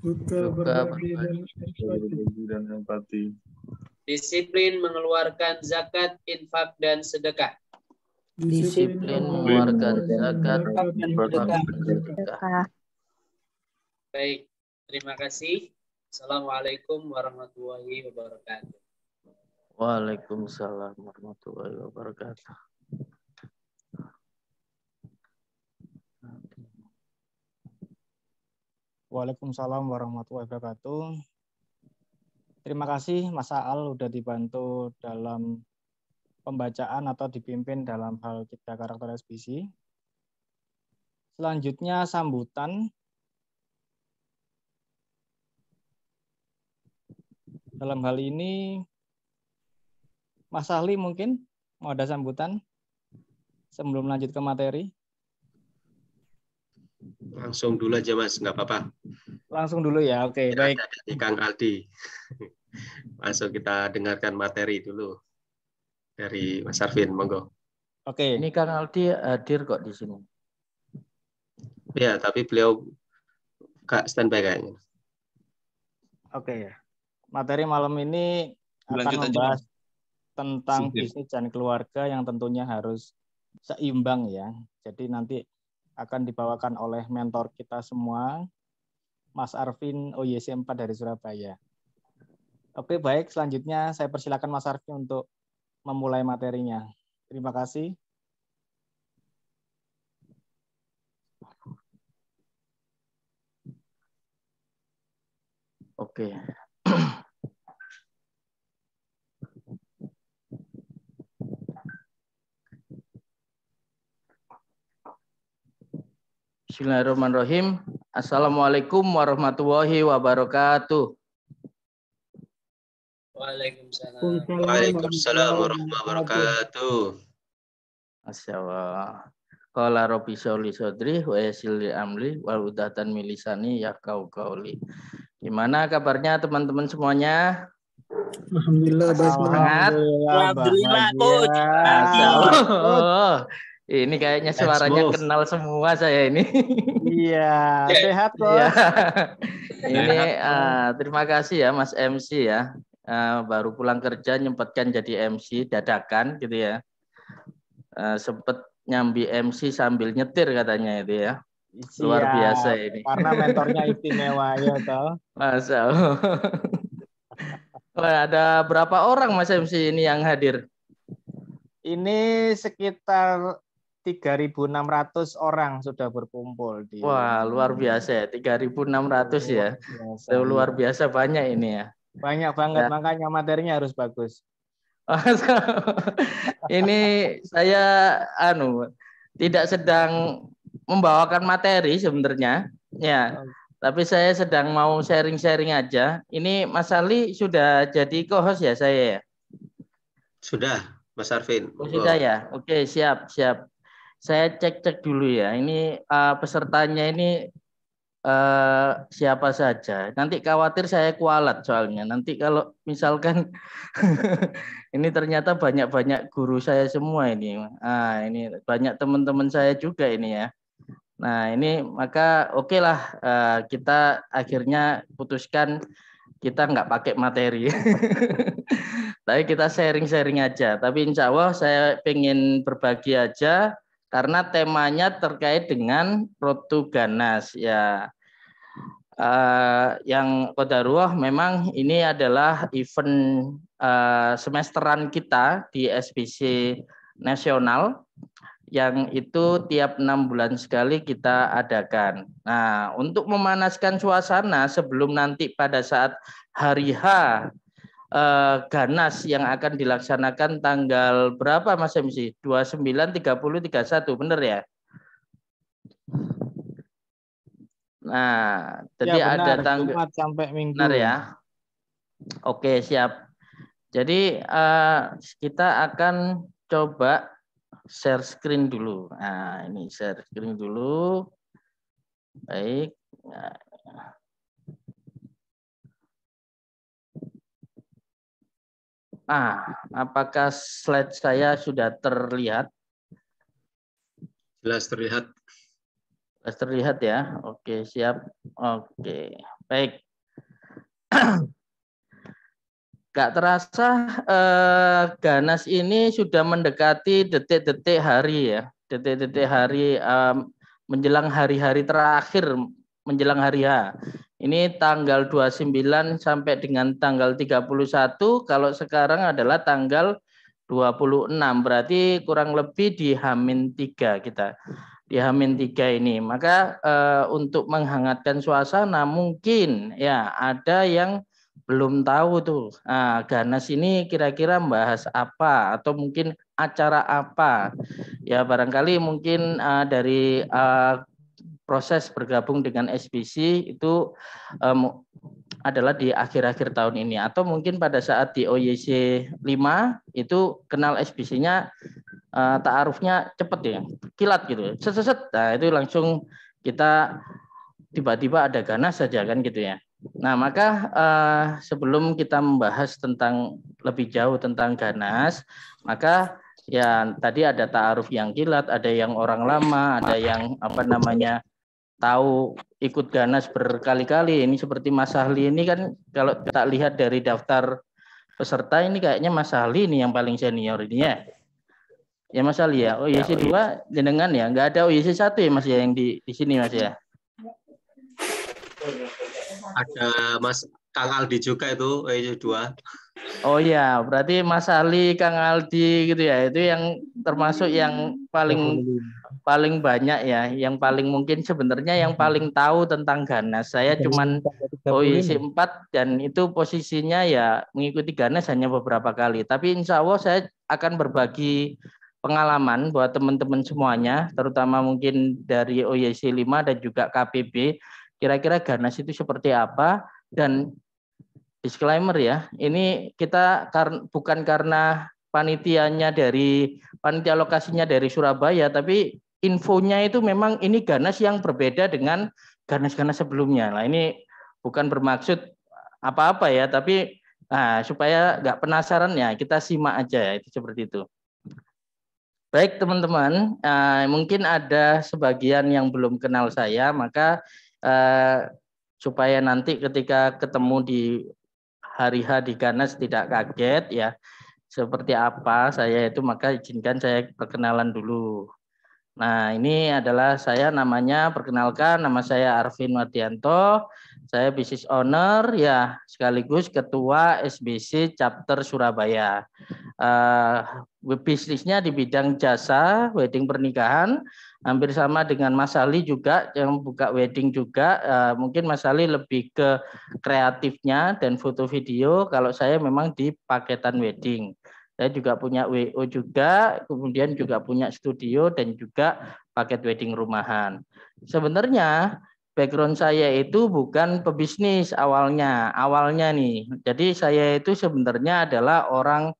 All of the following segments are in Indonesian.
Buka berbagi, berbagi dan empati. Disiplin mengeluarkan zakat, infak, dan sedekah. Disiplin mengeluarkan zakat, infak, dan sedekah. Baik, terima kasih. Assalamualaikum warahmatullahi wabarakatuh. Waalaikumsalam warahmatullahi wabarakatuh. Waalaikumsalam warahmatullahi wabarakatuh. Terima kasih Mas Aal sudah dibantu dalam pembacaan atau dipimpin dalam hal tiga karakter SPC. Selanjutnya sambutan dalam hal ini Mas Ahli mungkin mau ada sambutan sebelum lanjut ke materi. Langsung dulu aja Mas, nggak apa-apa. Langsung dulu ya, oke okay, ya, baik. Dari Kang Aldi. Langsung kita dengarkan materi dulu dari Mas Arvin, monggo. Oke. Okay. Ini Kang Aldi hadir kok di sini. Ya, tapi beliau stand standby kayaknya. Oke okay, ya. Materi malam ini akan membahas aja. tentang Sintir. bisnis dan keluarga yang tentunya harus seimbang ya. Jadi nanti akan dibawakan oleh mentor kita semua, Mas Arvin OYC 4 dari Surabaya. Oke, baik. Selanjutnya saya persilakan Mas Arvin untuk memulai materinya. Terima kasih. Oke, Bismillahirrahmanirrahim. Assalamualaikum warahmatullahi wabarakatuh. Waalaikumsalam. Waalaikumsalam warahmatullahi wabarakatuh. Masya Allah. Kala Robi syauli sodri wa amli Waludatan milisani ya kau kauli. Gimana kabarnya teman-teman semuanya? Alhamdulillah baik Alhamdulillah, Alhamdulillah, Alhamdulillah, Alhamdulillah, oh, Alhamdulillah, oh, Alhamdulillah, oh. Alhamdulillah, Alhamdulillah, ini kayaknya suaranya kenal semua saya ini. Iya, iya. sehat loh. Iya. ini uh, terima kasih ya Mas MC ya. Uh, baru pulang kerja nyempetkan jadi MC dadakan gitu ya. Uh, sempet nyambi MC sambil nyetir katanya itu ya. Luar ya, biasa ini. Karena mentornya istimewa ya toh. Mas. Wah, ada berapa orang Mas MC ini yang hadir? Ini sekitar 3.600 orang sudah berkumpul di Wah, luar biasa ya. 3.600 ya. Biasa. Luar biasa banyak ini ya. Banyak banget ya. makanya materinya harus bagus. ini saya anu tidak sedang membawakan materi sebenarnya. Ya. Tapi saya sedang mau sharing-sharing aja. Ini Mas Ali sudah jadi co-host ya saya ya? Sudah, Mas Arvin. Oh, sudah ya. Oke, siap, siap. Saya cek-cek dulu ya. Ini uh, pesertanya ini uh, siapa saja. Nanti khawatir saya kualat soalnya. Nanti kalau misalkan ini ternyata banyak-banyak guru saya semua ini. Ah, ini banyak teman-teman saya juga ini ya. Nah, ini maka oke okay lah uh, kita akhirnya putuskan kita nggak pakai materi. Tapi kita sharing-sharing aja. Tapi insya Allah saya pengen berbagi aja karena temanya terkait dengan Rotu Ganas ya. Uh, yang Kodaruah memang ini adalah event uh, semesteran kita di SBC nasional yang itu tiap enam bulan sekali kita adakan. Nah, untuk memanaskan suasana sebelum nanti pada saat hari H Eh, ganas yang akan dilaksanakan tanggal berapa Mas MC? 29, 30, 31, benar ya? Nah, jadi ya, ada tanggal sampai Minggu. Benar ya. Oke, siap. Jadi uh, kita akan coba share screen dulu. Nah, ini share screen dulu. Baik. Nah. Ah, apakah slide saya sudah terlihat? Jelas terlihat. Jelas terlihat ya. Oke, siap. Oke, baik. Gak terasa eh, Ganas ini sudah mendekati detik-detik hari ya. Detik-detik hari eh, menjelang hari-hari terakhir menjelang hari H. Ini tanggal 29 sampai dengan tanggal 31. Kalau sekarang adalah tanggal 26. Berarti kurang lebih di Hamin 3 kita. Di Hamin 3 ini. Maka e, untuk menghangatkan suasana mungkin ya ada yang belum tahu tuh nah, ganas ini kira-kira membahas apa atau mungkin acara apa ya barangkali mungkin uh, dari uh, proses bergabung dengan SBC itu um, adalah di akhir-akhir tahun ini atau mungkin pada saat di OYC 5 itu kenal SBC-nya uh, eh, taarufnya cepat ya kilat gitu set, set, set nah itu langsung kita tiba-tiba ada ganas saja kan gitu ya nah maka uh, sebelum kita membahas tentang lebih jauh tentang ganas maka ya tadi ada taaruf yang kilat, ada yang orang lama, ada yang apa namanya tahu ikut ganas berkali-kali. Ini seperti Mas Ahli ini kan kalau kita lihat dari daftar peserta ini kayaknya Mas Ahli ini yang paling senior ini ya. Ya Mas Ahli ya. oh ya, 2 jenengan ya. nggak ada OIC oh, iya, satu ya Mas ya yang di di sini Mas ya. Ada Mas Kang Aldi juga itu OIC eh, dua. Oh iya, berarti Mas Ali, Kang Aldi gitu ya. Itu yang termasuk yang paling paling banyak ya, yang paling mungkin sebenarnya yang paling tahu tentang Ganas. Saya cuman iya, posisi 4 dan itu posisinya ya mengikuti Ganas hanya beberapa kali. Tapi insya Allah saya akan berbagi pengalaman buat teman-teman semuanya, terutama mungkin dari OYC 5 dan juga KPB, kira-kira Ganas itu seperti apa dan disclaimer ya, ini kita kar bukan karena panitianya dari panitia lokasinya dari Surabaya, tapi infonya itu memang ini ganas yang berbeda dengan ganas-ganas sebelumnya. Nah ini bukan bermaksud apa-apa ya, tapi nah, supaya nggak penasaran ya kita simak aja ya itu seperti itu. Baik teman-teman, eh, mungkin ada sebagian yang belum kenal saya, maka eh, supaya nanti ketika ketemu di hari H di Ganas tidak kaget ya seperti apa saya itu maka izinkan saya perkenalan dulu. Nah ini adalah saya namanya perkenalkan nama saya Arvin Watianto saya business owner ya sekaligus ketua SBC Chapter Surabaya. Uh, eh, bisnisnya di bidang jasa wedding pernikahan hampir sama dengan Mas Ali juga yang buka wedding juga. Uh, mungkin Mas Ali lebih ke kreatifnya dan foto video. Kalau saya memang di paketan wedding. Saya juga punya WO juga, kemudian juga punya studio dan juga paket wedding rumahan. Sebenarnya background saya itu bukan pebisnis awalnya, awalnya nih. Jadi saya itu sebenarnya adalah orang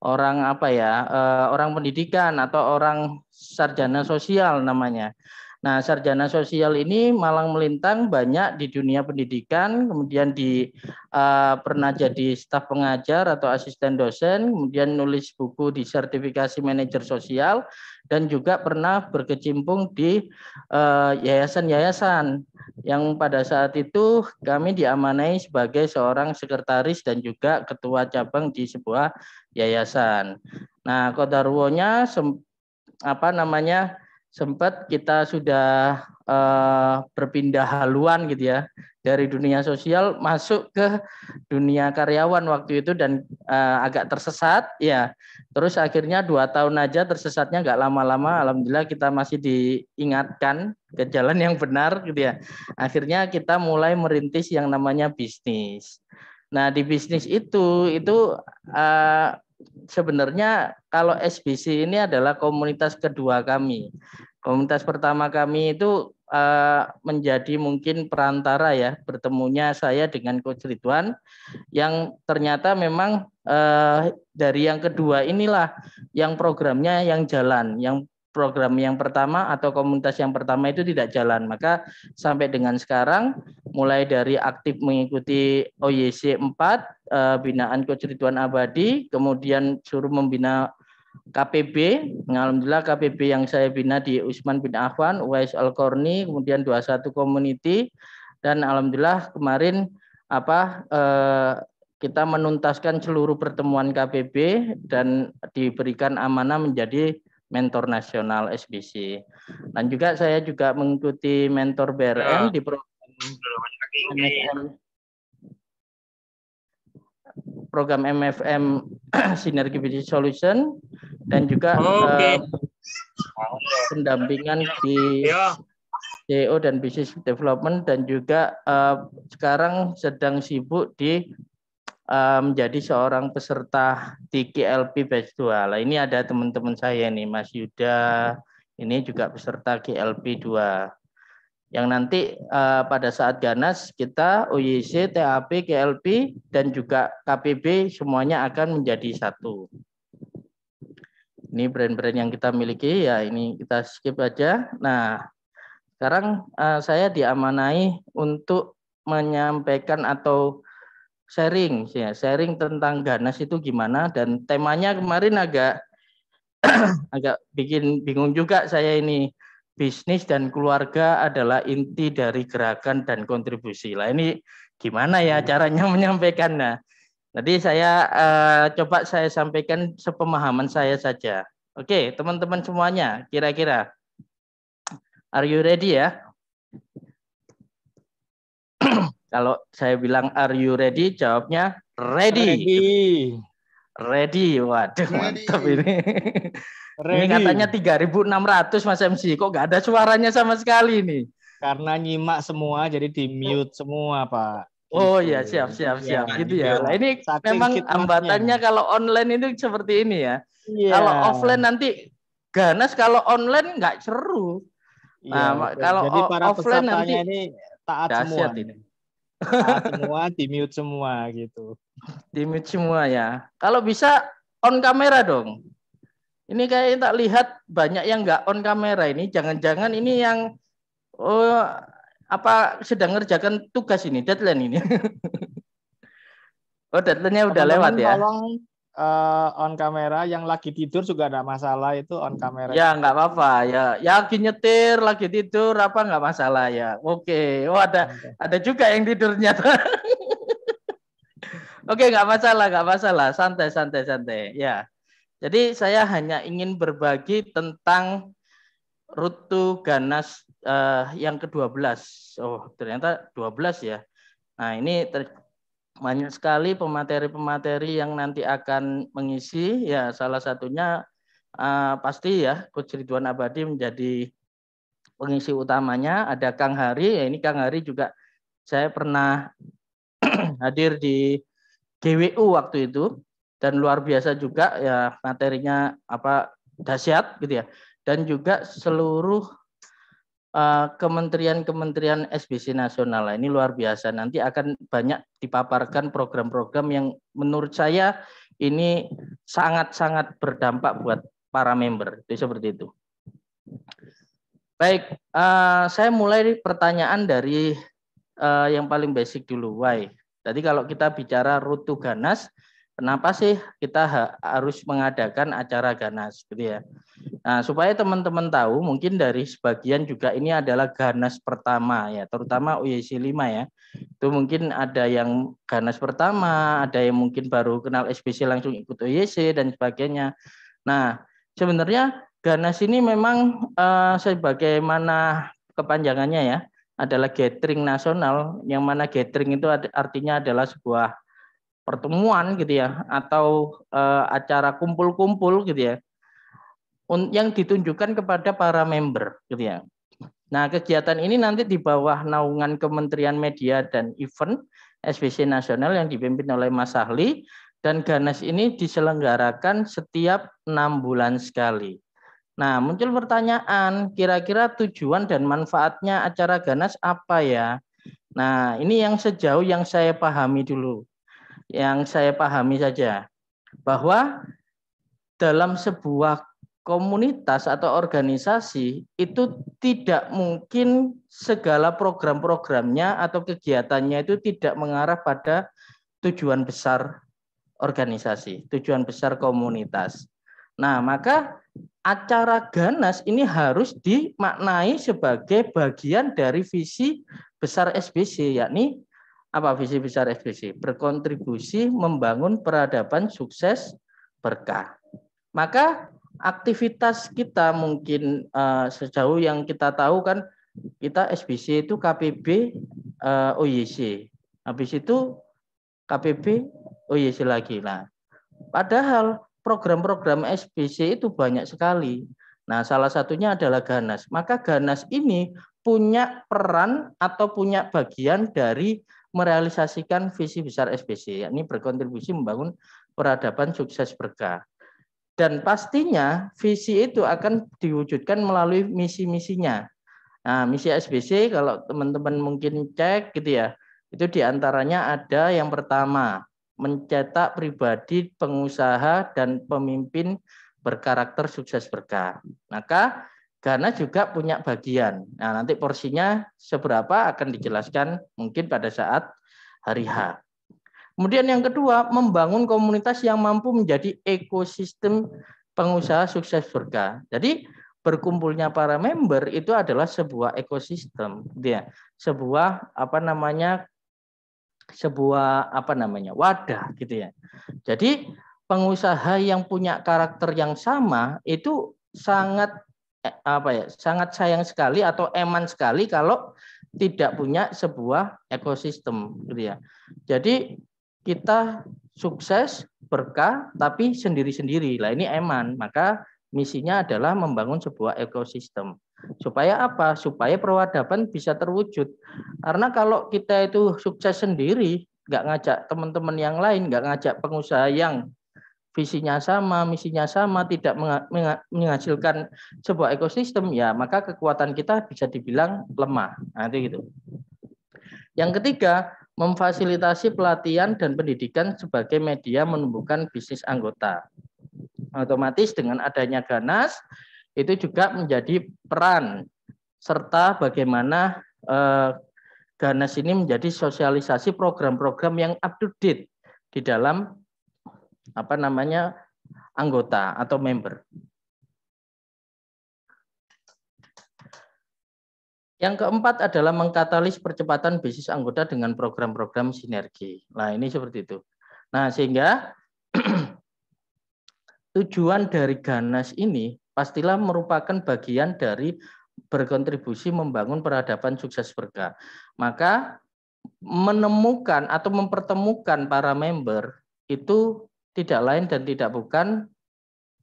orang apa ya eh, orang pendidikan atau orang sarjana sosial namanya. Nah sarjana sosial ini malang melintang banyak di dunia pendidikan, kemudian di eh, pernah jadi staf pengajar atau asisten dosen, kemudian nulis buku di sertifikasi manajer sosial dan juga pernah berkecimpung di eh, yayasan-yayasan uh, yang pada saat itu kami diamanai sebagai seorang sekretaris dan juga ketua cabang di sebuah yayasan. Nah, kodarwonya apa namanya sempat kita sudah uh, berpindah haluan gitu ya dari dunia sosial masuk ke dunia karyawan waktu itu dan uh, agak tersesat ya terus akhirnya dua tahun aja tersesatnya nggak lama-lama alhamdulillah kita masih diingatkan ke jalan yang benar gitu ya akhirnya kita mulai merintis yang namanya bisnis nah di bisnis itu itu uh, sebenarnya kalau SBC ini adalah komunitas kedua kami. Komunitas pertama kami itu uh, menjadi mungkin perantara ya bertemunya saya dengan Coach Ridwan yang ternyata memang uh, dari yang kedua inilah yang programnya yang jalan, yang program yang pertama atau komunitas yang pertama itu tidak jalan. Maka sampai dengan sekarang mulai dari aktif mengikuti OYC 4 eh, binaan Coach Ridwan Abadi, kemudian suruh membina KPB, alhamdulillah KPB yang saya bina di Usman bin Affan, Uwais Al Korni, kemudian 21 Community, dan alhamdulillah kemarin apa eh, kita menuntaskan seluruh pertemuan KPB dan diberikan amanah menjadi mentor nasional SBC. Dan juga saya juga mengikuti mentor BRM ya. di program program MFM Sinergi Business Solution dan juga oh, eh, okay. uh, pendampingan di iya. CEO dan Business Development dan juga uh, sekarang sedang sibuk di uh, menjadi seorang peserta TKLP Batch 2. Nah, ini ada teman-teman saya nih Mas Yuda, ini juga peserta GLP 2 yang nanti uh, pada saat ganas kita OYC, TAP, KLP dan juga KPB semuanya akan menjadi satu. Ini brand-brand yang kita miliki ya ini kita skip aja. Nah, sekarang uh, saya diamanai untuk menyampaikan atau sharing ya, sharing tentang ganas itu gimana dan temanya kemarin agak agak bikin bingung juga saya ini bisnis dan keluarga adalah inti dari gerakan dan kontribusi. Lah ini gimana ya hmm. caranya menyampaikannya? Jadi saya eh, coba saya sampaikan sepemahaman saya saja. Oke, teman-teman semuanya, kira-kira are you ready ya? Kalau saya bilang are you ready, jawabnya ready. Ready. Ready. Waduh, ready. mantap ini. Ready. Ini katanya 3.600 Mas MC, kok gak ada suaranya sama sekali nih? Karena nyimak semua, jadi di mute semua Pak. Oh gitu. iya siap siap iya, siap ya, gitu ya. Nah ini Saking memang hambatannya kalau online itu seperti ini ya. Yeah. Kalau offline nanti ganas, kalau online nggak seru. Iya, nah, ya, kalau Jadi para offline nanti ini taat semua. Ini. Taat semua, di mute semua gitu. Di mute semua ya. Kalau bisa on kamera dong. Ini kayaknya tak lihat banyak yang nggak on kamera ini. Jangan-jangan ini yang oh, apa sedang ngerjakan tugas ini deadline ini. oh deadline-nya udah Teman lewat ya. Tolong uh, on kamera yang lagi tidur juga ada masalah itu on kamera. Ya nggak apa-apa ya. Ya lagi nyetir, lagi tidur apa nggak masalah ya. Oke. Okay. Oh ada okay. ada juga yang tidurnya. Oke, okay, nggak masalah, nggak masalah. Santai, santai, santai. Ya. Jadi saya hanya ingin berbagi tentang Rutu Ganas uh, yang ke-12. Oh, ternyata 12 ya. Nah, ini banyak sekali pemateri-pemateri yang nanti akan mengisi ya salah satunya uh, pasti ya Coach Ridwan Abadi menjadi pengisi utamanya, ada Kang Hari. Ya ini Kang Hari juga saya pernah hadir di GWU waktu itu dan luar biasa juga ya materinya apa dahsyat gitu ya dan juga seluruh eh, kementerian-kementerian uh, SBC nasional ini luar biasa nanti akan banyak dipaparkan program-program yang menurut saya ini sangat-sangat berdampak buat para member itu seperti itu baik uh, saya mulai pertanyaan dari uh, yang paling basic dulu why tadi kalau kita bicara rutu ganas Kenapa sih kita harus mengadakan acara ganas gitu ya? Nah, supaya teman-teman tahu, mungkin dari sebagian juga ini adalah ganas pertama ya, terutama UYC 5 ya. Itu mungkin ada yang ganas pertama, ada yang mungkin baru kenal SPC langsung ikut UYC dan sebagainya. Nah, sebenarnya ganas ini memang eh, sebagaimana kepanjangannya ya, adalah gathering nasional yang mana gathering itu artinya adalah sebuah pertemuan gitu ya atau uh, acara kumpul-kumpul gitu ya yang ditunjukkan kepada para member gitu ya. Nah, kegiatan ini nanti di bawah naungan Kementerian Media dan Event SBC Nasional yang dipimpin oleh Mas Sahli dan Ganes ini diselenggarakan setiap enam bulan sekali. Nah, muncul pertanyaan, kira-kira tujuan dan manfaatnya acara Ganas apa ya? Nah, ini yang sejauh yang saya pahami dulu yang saya pahami saja bahwa dalam sebuah komunitas atau organisasi itu tidak mungkin segala program-programnya atau kegiatannya itu tidak mengarah pada tujuan besar organisasi, tujuan besar komunitas. Nah, maka acara ganas ini harus dimaknai sebagai bagian dari visi besar SBC yakni apa visi besar SBC? Berkontribusi membangun peradaban sukses berkah. Maka aktivitas kita mungkin uh, sejauh yang kita tahu kan kita SBC itu KPB uh, eh, OYC. Habis itu KPB OYC lagi. Nah, padahal program-program SBC itu banyak sekali. Nah, salah satunya adalah Ganas. Maka Ganas ini punya peran atau punya bagian dari merealisasikan visi besar SBC, yakni berkontribusi membangun peradaban sukses berkah. Dan pastinya visi itu akan diwujudkan melalui misi-misinya. Nah, misi SBC kalau teman-teman mungkin cek gitu ya, itu diantaranya ada yang pertama, mencetak pribadi pengusaha dan pemimpin berkarakter sukses berkah. Maka karena juga punya bagian. Nah, nanti porsinya seberapa akan dijelaskan mungkin pada saat hari H. Kemudian yang kedua, membangun komunitas yang mampu menjadi ekosistem pengusaha sukses surga. Jadi berkumpulnya para member itu adalah sebuah ekosistem, dia sebuah apa namanya sebuah apa namanya wadah gitu ya. Jadi pengusaha yang punya karakter yang sama itu sangat Eh, apa ya sangat sayang sekali atau eman sekali kalau tidak punya sebuah ekosistem gitu ya. Jadi kita sukses berkah tapi sendiri-sendiri. Lah ini eman, maka misinya adalah membangun sebuah ekosistem. Supaya apa? Supaya perwadaban bisa terwujud. Karena kalau kita itu sukses sendiri, nggak ngajak teman-teman yang lain, nggak ngajak pengusaha yang visinya sama, misinya sama, tidak menghasilkan sebuah ekosistem, ya maka kekuatan kita bisa dibilang lemah. Nanti gitu. Yang ketiga, memfasilitasi pelatihan dan pendidikan sebagai media menumbuhkan bisnis anggota. Otomatis dengan adanya ganas, itu juga menjadi peran serta bagaimana eh, Ganas ini menjadi sosialisasi program-program yang up to date di dalam apa namanya anggota atau member. Yang keempat adalah mengkatalis percepatan bisnis anggota dengan program-program sinergi. Nah, ini seperti itu. Nah, sehingga tujuan dari Ganas ini pastilah merupakan bagian dari berkontribusi membangun peradaban sukses berkah. Maka menemukan atau mempertemukan para member itu tidak lain dan tidak bukan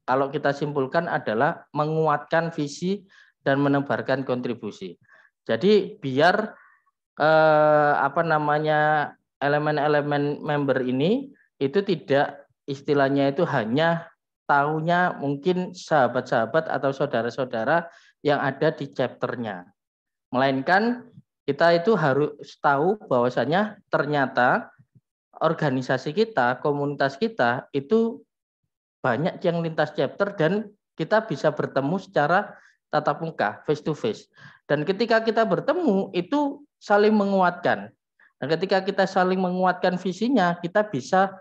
kalau kita simpulkan adalah menguatkan visi dan menebarkan kontribusi. Jadi biar eh, apa namanya elemen-elemen member ini itu tidak istilahnya itu hanya tahunya mungkin sahabat-sahabat atau saudara-saudara yang ada di chapternya. Melainkan kita itu harus tahu bahwasanya ternyata organisasi kita, komunitas kita itu banyak yang lintas chapter dan kita bisa bertemu secara tatap muka, face to face. Dan ketika kita bertemu itu saling menguatkan. Dan ketika kita saling menguatkan visinya, kita bisa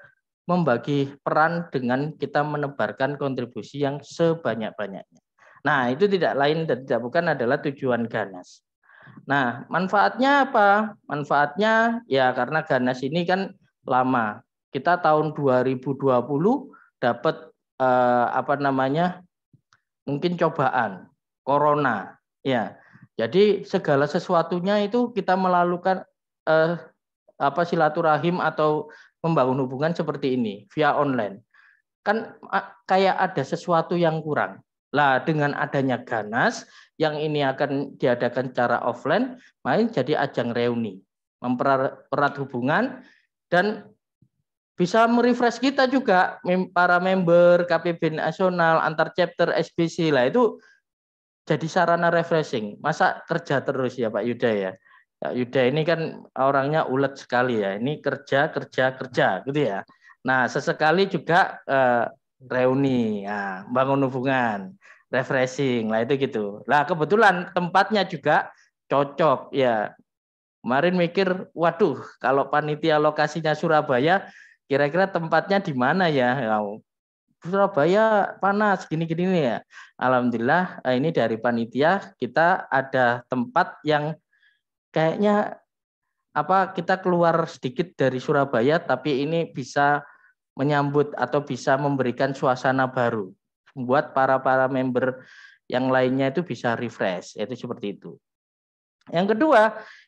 membagi peran dengan kita menebarkan kontribusi yang sebanyak-banyaknya. Nah, itu tidak lain dan tidak bukan adalah tujuan Ganas. Nah, manfaatnya apa? Manfaatnya ya karena Ganas ini kan lama. Kita tahun 2020 dapat eh, apa namanya? mungkin cobaan corona, ya. Jadi segala sesuatunya itu kita melalukan eh, apa silaturahim atau membangun hubungan seperti ini via online. Kan kayak ada sesuatu yang kurang. Lah dengan adanya ganas yang ini akan diadakan secara offline, main jadi ajang reuni, mempererat hubungan dan bisa merefresh kita juga para member KPB nasional antar chapter SBC lah itu jadi sarana refreshing masa kerja terus ya Pak Yuda ya Pak Yuda ini kan orangnya ulet sekali ya ini kerja kerja kerja gitu ya nah sesekali juga eh, reuni ya bangun hubungan refreshing lah itu gitu lah kebetulan tempatnya juga cocok ya Kemarin mikir, waduh, kalau panitia lokasinya Surabaya, kira-kira tempatnya di mana ya? Surabaya panas gini-gini ya. Alhamdulillah eh, ini dari panitia kita ada tempat yang kayaknya apa kita keluar sedikit dari Surabaya tapi ini bisa menyambut atau bisa memberikan suasana baru buat para para member yang lainnya itu bisa refresh itu seperti itu. Yang kedua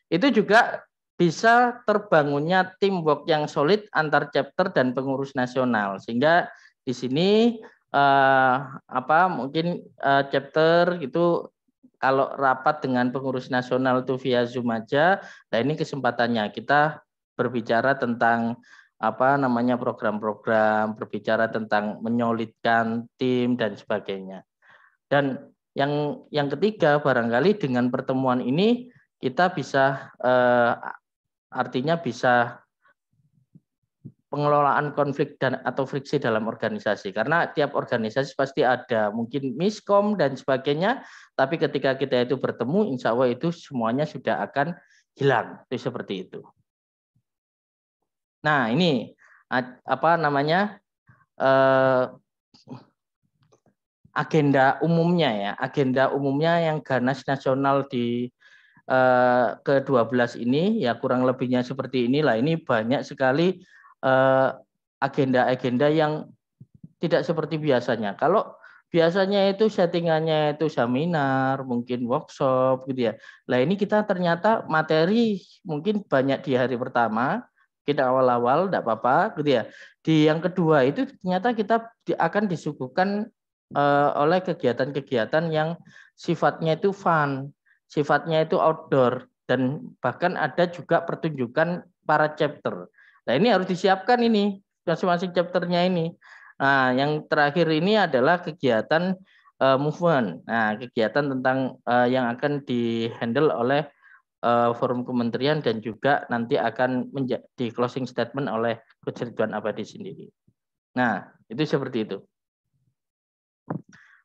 itu juga bisa terbangunnya teamwork yang solid antar chapter dan pengurus nasional. Sehingga di sini eh, apa mungkin eh, chapter itu kalau rapat dengan pengurus nasional itu via Zoom aja. Nah, ini kesempatannya kita berbicara tentang apa namanya program-program, berbicara tentang menyolidkan tim dan sebagainya. Dan yang yang ketiga barangkali dengan pertemuan ini kita bisa eh, artinya bisa pengelolaan konflik dan atau friksi dalam organisasi karena tiap organisasi pasti ada mungkin miskom dan sebagainya tapi ketika kita itu bertemu insya Allah itu semuanya sudah akan hilang itu seperti itu nah ini apa namanya eh, agenda umumnya ya agenda umumnya yang ganas nasional di Eh, ke-12 ini ya kurang lebihnya seperti inilah ini banyak sekali eh, agenda-agenda yang tidak seperti biasanya. Kalau biasanya itu settingannya itu seminar, mungkin workshop gitu ya. Lah ini kita ternyata materi mungkin banyak di hari pertama, kita awal-awal tidak apa-apa gitu ya. Di yang kedua itu ternyata kita akan disuguhkan eh, oleh kegiatan-kegiatan yang sifatnya itu fun sifatnya itu outdoor dan bahkan ada juga pertunjukan para chapter. Nah ini harus disiapkan ini masing-masing chapternya ini. Nah yang terakhir ini adalah kegiatan uh, eh, movement. Nah kegiatan tentang uh, yang akan dihandle oleh uh, forum kementerian dan juga nanti akan menjadi closing statement oleh kecerdikan apa Abadi sendiri. Nah itu seperti itu.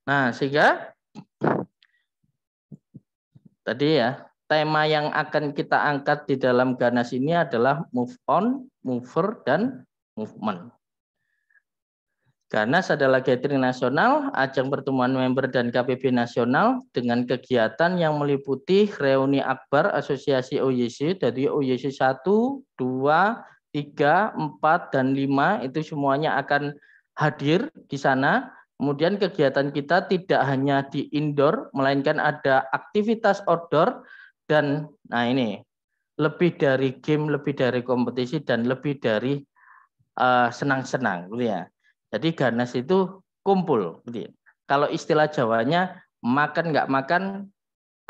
Nah sehingga tadi ya tema yang akan kita angkat di dalam ganas ini adalah move on, mover, dan movement. Ganas adalah gathering nasional, ajang pertemuan member dan KPP nasional dengan kegiatan yang meliputi reuni akbar asosiasi OYC, dari OYC 1, 2, 3, 4, dan 5 itu semuanya akan hadir di sana Kemudian kegiatan kita tidak hanya di indoor, melainkan ada aktivitas outdoor dan nah ini lebih dari game, lebih dari kompetisi dan lebih dari senang eh, senang-senang, gitu ya. Jadi ganas itu kumpul, gitu ya. Kalau istilah Jawanya makan nggak makan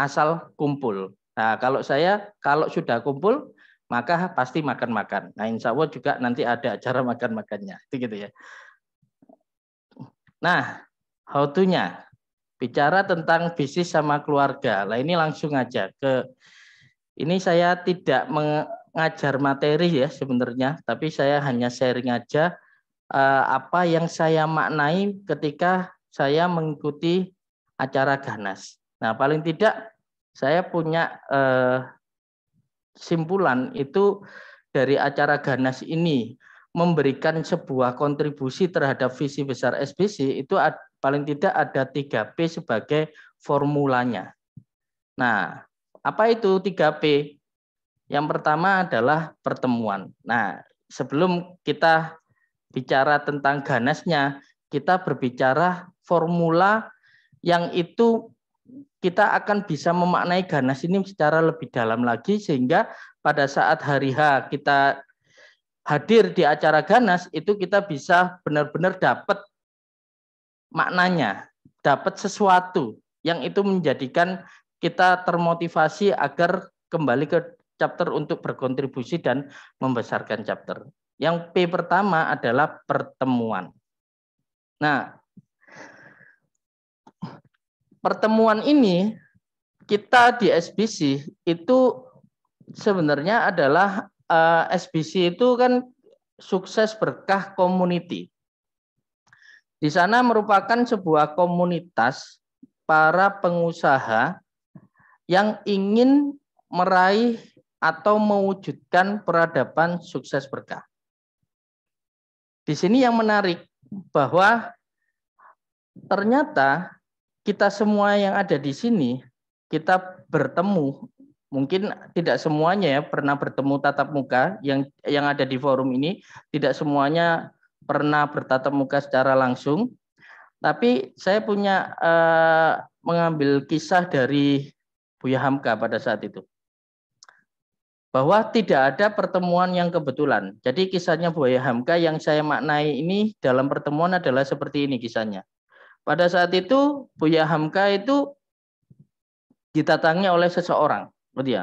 asal kumpul. Nah kalau saya kalau sudah kumpul maka pasti makan-makan. Nah insya Allah juga nanti ada acara makan-makannya, itu gitu ya. Nah, how to-nya. Bicara tentang bisnis sama keluarga. Nah, ini langsung aja ke ini saya tidak mengajar materi ya sebenarnya, tapi saya hanya sharing aja eh, apa yang saya maknai ketika saya mengikuti acara ganas. Nah, paling tidak saya punya eh, simpulan itu dari acara ganas ini memberikan sebuah kontribusi terhadap visi besar SBC itu ad, paling tidak ada 3P sebagai formulanya. Nah, apa itu 3P? Yang pertama adalah pertemuan. Nah, sebelum kita bicara tentang ganasnya, kita berbicara formula yang itu kita akan bisa memaknai ganas ini secara lebih dalam lagi sehingga pada saat hari H kita hadir di acara ganas itu kita bisa benar-benar dapat maknanya, dapat sesuatu yang itu menjadikan kita termotivasi agar kembali ke chapter untuk berkontribusi dan membesarkan chapter. Yang P pertama adalah pertemuan. Nah, pertemuan ini kita di SBC itu sebenarnya adalah uh, eh, SBC itu kan sukses berkah community. Di sana merupakan sebuah komunitas para pengusaha yang ingin meraih atau mewujudkan peradaban sukses berkah. Di sini yang menarik bahwa ternyata kita semua yang ada di sini kita bertemu mungkin tidak semuanya ya pernah bertemu tatap muka yang yang ada di forum ini tidak semuanya pernah bertatap muka secara langsung tapi saya punya eh, mengambil kisah dari Buya Hamka pada saat itu bahwa tidak ada pertemuan yang kebetulan jadi kisahnya Buya Hamka yang saya maknai ini dalam pertemuan adalah seperti ini kisahnya pada saat itu Buya Hamka itu ditatangnya oleh seseorang Oh dia, ya,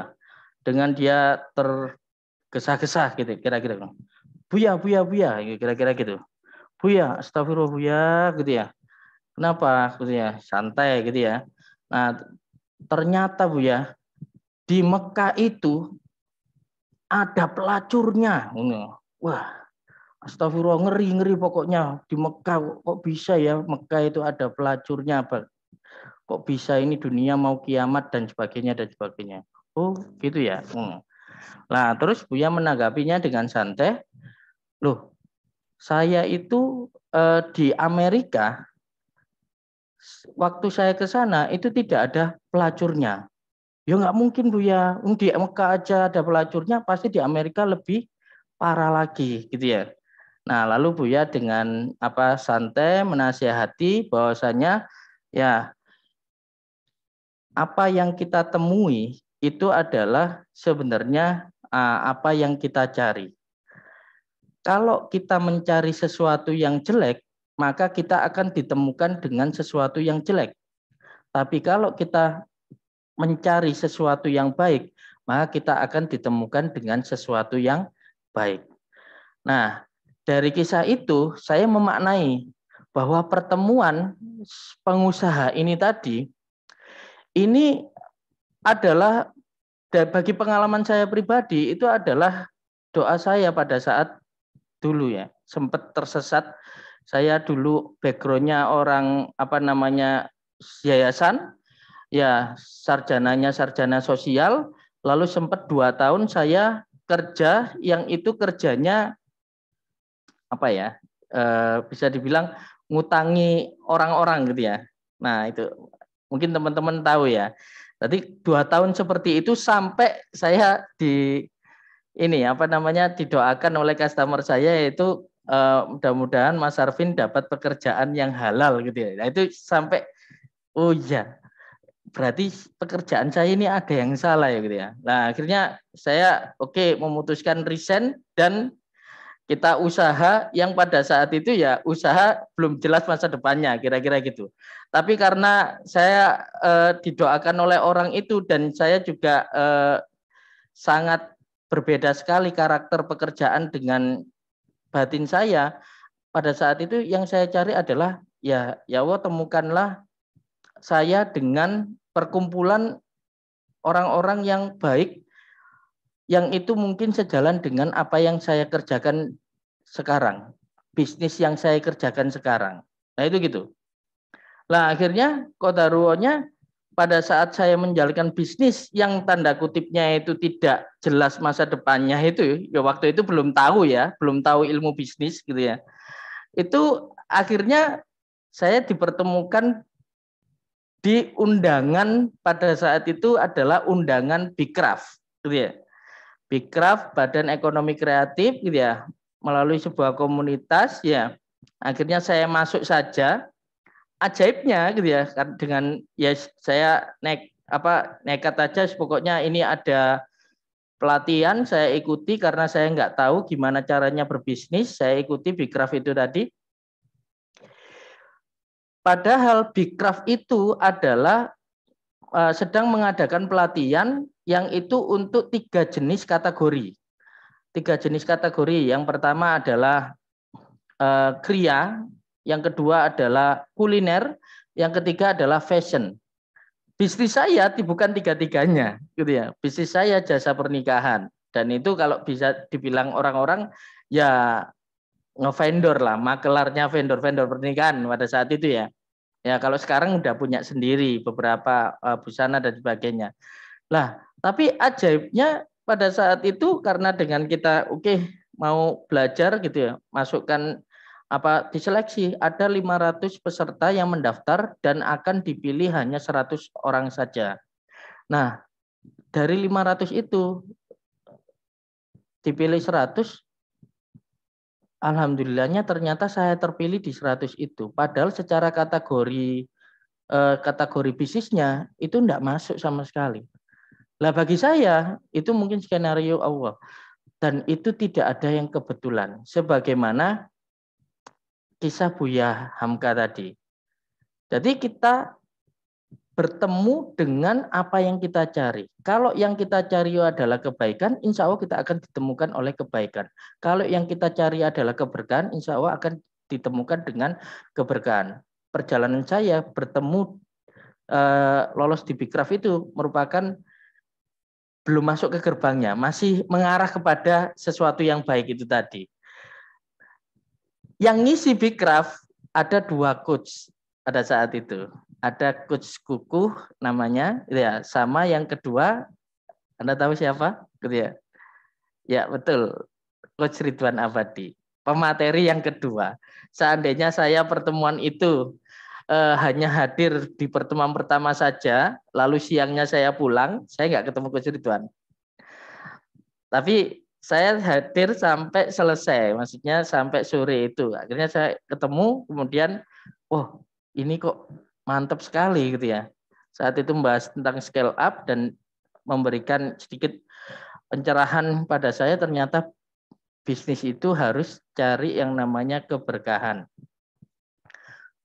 dengan dia tergesa-gesa gitu, kira-kira. Buya, buya, buya, gitu, kira-kira gitu. Buya, astagfirullah buya, gitu ya. Kenapa? Gitu ya, santai gitu ya. Nah, ternyata buya di Mekah itu ada pelacurnya. Wah, astagfirullah ngeri ngeri pokoknya di Mekah kok bisa ya Mekah itu ada pelacurnya apa? Kok bisa ini dunia mau kiamat dan sebagainya dan sebagainya. Oh, gitu ya. Hmm. Nah, terus Buya menanggapinya dengan santai. Loh, saya itu eh, di Amerika, waktu saya ke sana itu tidak ada pelacurnya. Ya nggak mungkin Buya, di Mekah aja ada pelacurnya, pasti di Amerika lebih parah lagi gitu ya. Nah, lalu Buya dengan apa santai menasihati bahwasanya ya apa yang kita temui itu adalah sebenarnya apa yang kita cari. Kalau kita mencari sesuatu yang jelek, maka kita akan ditemukan dengan sesuatu yang jelek. Tapi kalau kita mencari sesuatu yang baik, maka kita akan ditemukan dengan sesuatu yang baik. Nah, dari kisah itu saya memaknai bahwa pertemuan pengusaha ini tadi ini adalah bagi pengalaman saya pribadi itu adalah doa saya pada saat dulu ya sempat tersesat saya dulu backgroundnya orang apa namanya yayasan ya sarjananya sarjana sosial lalu sempat dua tahun saya kerja yang itu kerjanya apa ya eh, bisa dibilang ngutangi orang-orang gitu ya nah itu mungkin teman-teman tahu ya Tadi dua tahun seperti itu sampai saya di ini apa namanya didoakan oleh customer saya yaitu uh, mudah-mudahan Mas Arvin dapat pekerjaan yang halal gitu ya. Nah itu sampai oh iya berarti pekerjaan saya ini ada yang salah ya gitu ya. Nah akhirnya saya oke okay, memutuskan resign dan kita usaha yang pada saat itu ya usaha belum jelas masa depannya kira-kira gitu. Tapi karena saya e, didoakan oleh orang itu dan saya juga e, sangat berbeda sekali karakter pekerjaan dengan batin saya pada saat itu yang saya cari adalah ya ya Allah temukanlah saya dengan perkumpulan orang-orang yang baik yang itu mungkin sejalan dengan apa yang saya kerjakan sekarang, bisnis yang saya kerjakan sekarang. Nah itu gitu. Nah akhirnya kota ruonya pada saat saya menjalankan bisnis yang tanda kutipnya itu tidak jelas masa depannya itu ya waktu itu belum tahu ya belum tahu ilmu bisnis gitu ya itu akhirnya saya dipertemukan di undangan pada saat itu adalah undangan Bikraf gitu ya Craft Badan Ekonomi Kreatif gitu ya melalui sebuah komunitas ya akhirnya saya masuk saja ajaibnya gitu ya kan, dengan ya saya nek apa nekat aja pokoknya ini ada pelatihan saya ikuti karena saya nggak tahu gimana caranya berbisnis saya ikuti Craft itu tadi padahal Craft itu adalah eh, sedang mengadakan pelatihan yang itu untuk tiga jenis kategori. Tiga jenis kategori. Yang pertama adalah eh, kriya, yang kedua adalah kuliner, yang ketiga adalah fashion. Bisnis saya bukan tiga-tiganya, gitu ya. Bisnis saya jasa pernikahan dan itu kalau bisa dibilang orang-orang ya ngevendor lah, makelarnya vendor-vendor pernikahan pada saat itu ya. Ya kalau sekarang udah punya sendiri beberapa uh, busana dan sebagainya. Lah, tapi ajaibnya pada saat itu karena dengan kita oke okay, mau belajar gitu ya, masukkan apa diseleksi ada 500 peserta yang mendaftar dan akan dipilih hanya 100 orang saja. Nah, dari 500 itu dipilih 100 alhamdulillahnya ternyata saya terpilih di 100 itu. Padahal secara kategori eh, kategori bisnisnya itu enggak masuk sama sekali. Lah bagi saya itu mungkin skenario Allah dan itu tidak ada yang kebetulan. Sebagaimana kisah Buya Hamka tadi. Jadi kita bertemu dengan apa yang kita cari. Kalau yang kita cari adalah kebaikan, insya Allah kita akan ditemukan oleh kebaikan. Kalau yang kita cari adalah keberkahan, insya Allah akan ditemukan dengan keberkahan. Perjalanan saya bertemu eh, lolos di Bikraf itu merupakan belum masuk ke gerbangnya, masih mengarah kepada sesuatu yang baik itu tadi. Yang ngisi Craft ada dua coach pada saat itu. Ada coach kuku namanya, gitu ya sama yang kedua, Anda tahu siapa? Gitu ya. Ya betul, coach Ridwan Abadi. Pemateri yang kedua. Seandainya saya pertemuan itu eh, hanya hadir di pertemuan pertama saja, lalu siangnya saya pulang, saya nggak ketemu Gus Ridwan. Tapi saya hadir sampai selesai, maksudnya sampai sore itu. Akhirnya saya ketemu, kemudian, wah oh, ini kok mantap sekali gitu ya. Saat itu membahas tentang scale up dan memberikan sedikit pencerahan pada saya ternyata bisnis itu harus cari yang namanya keberkahan.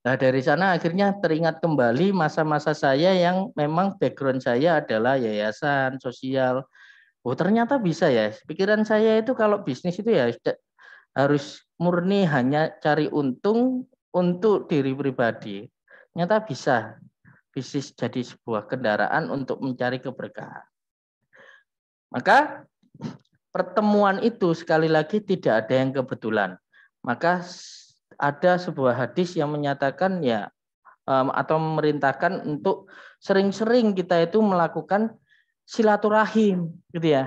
Nah, dari sana akhirnya teringat kembali masa-masa saya yang memang background saya adalah yayasan, sosial. Oh, ternyata bisa ya. Pikiran saya itu kalau bisnis itu ya harus murni hanya cari untung untuk diri pribadi. Ternyata bisa. Bisnis jadi sebuah kendaraan untuk mencari keberkahan. Maka pertemuan itu sekali lagi tidak ada yang kebetulan. Maka ada sebuah hadis yang menyatakan ya atau memerintahkan untuk sering-sering kita itu melakukan silaturahim gitu ya.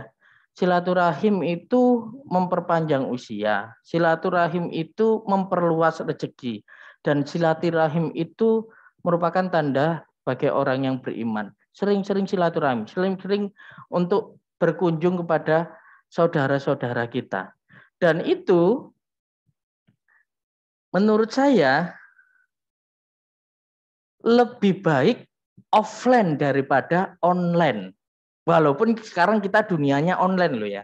Silaturahim itu memperpanjang usia. Silaturahim itu memperluas rezeki dan silaturahim itu merupakan tanda bagi orang yang beriman. Sering-sering silaturahim, sering-sering untuk berkunjung kepada saudara-saudara kita. Dan itu menurut saya lebih baik offline daripada online. Walaupun sekarang kita dunianya online loh ya.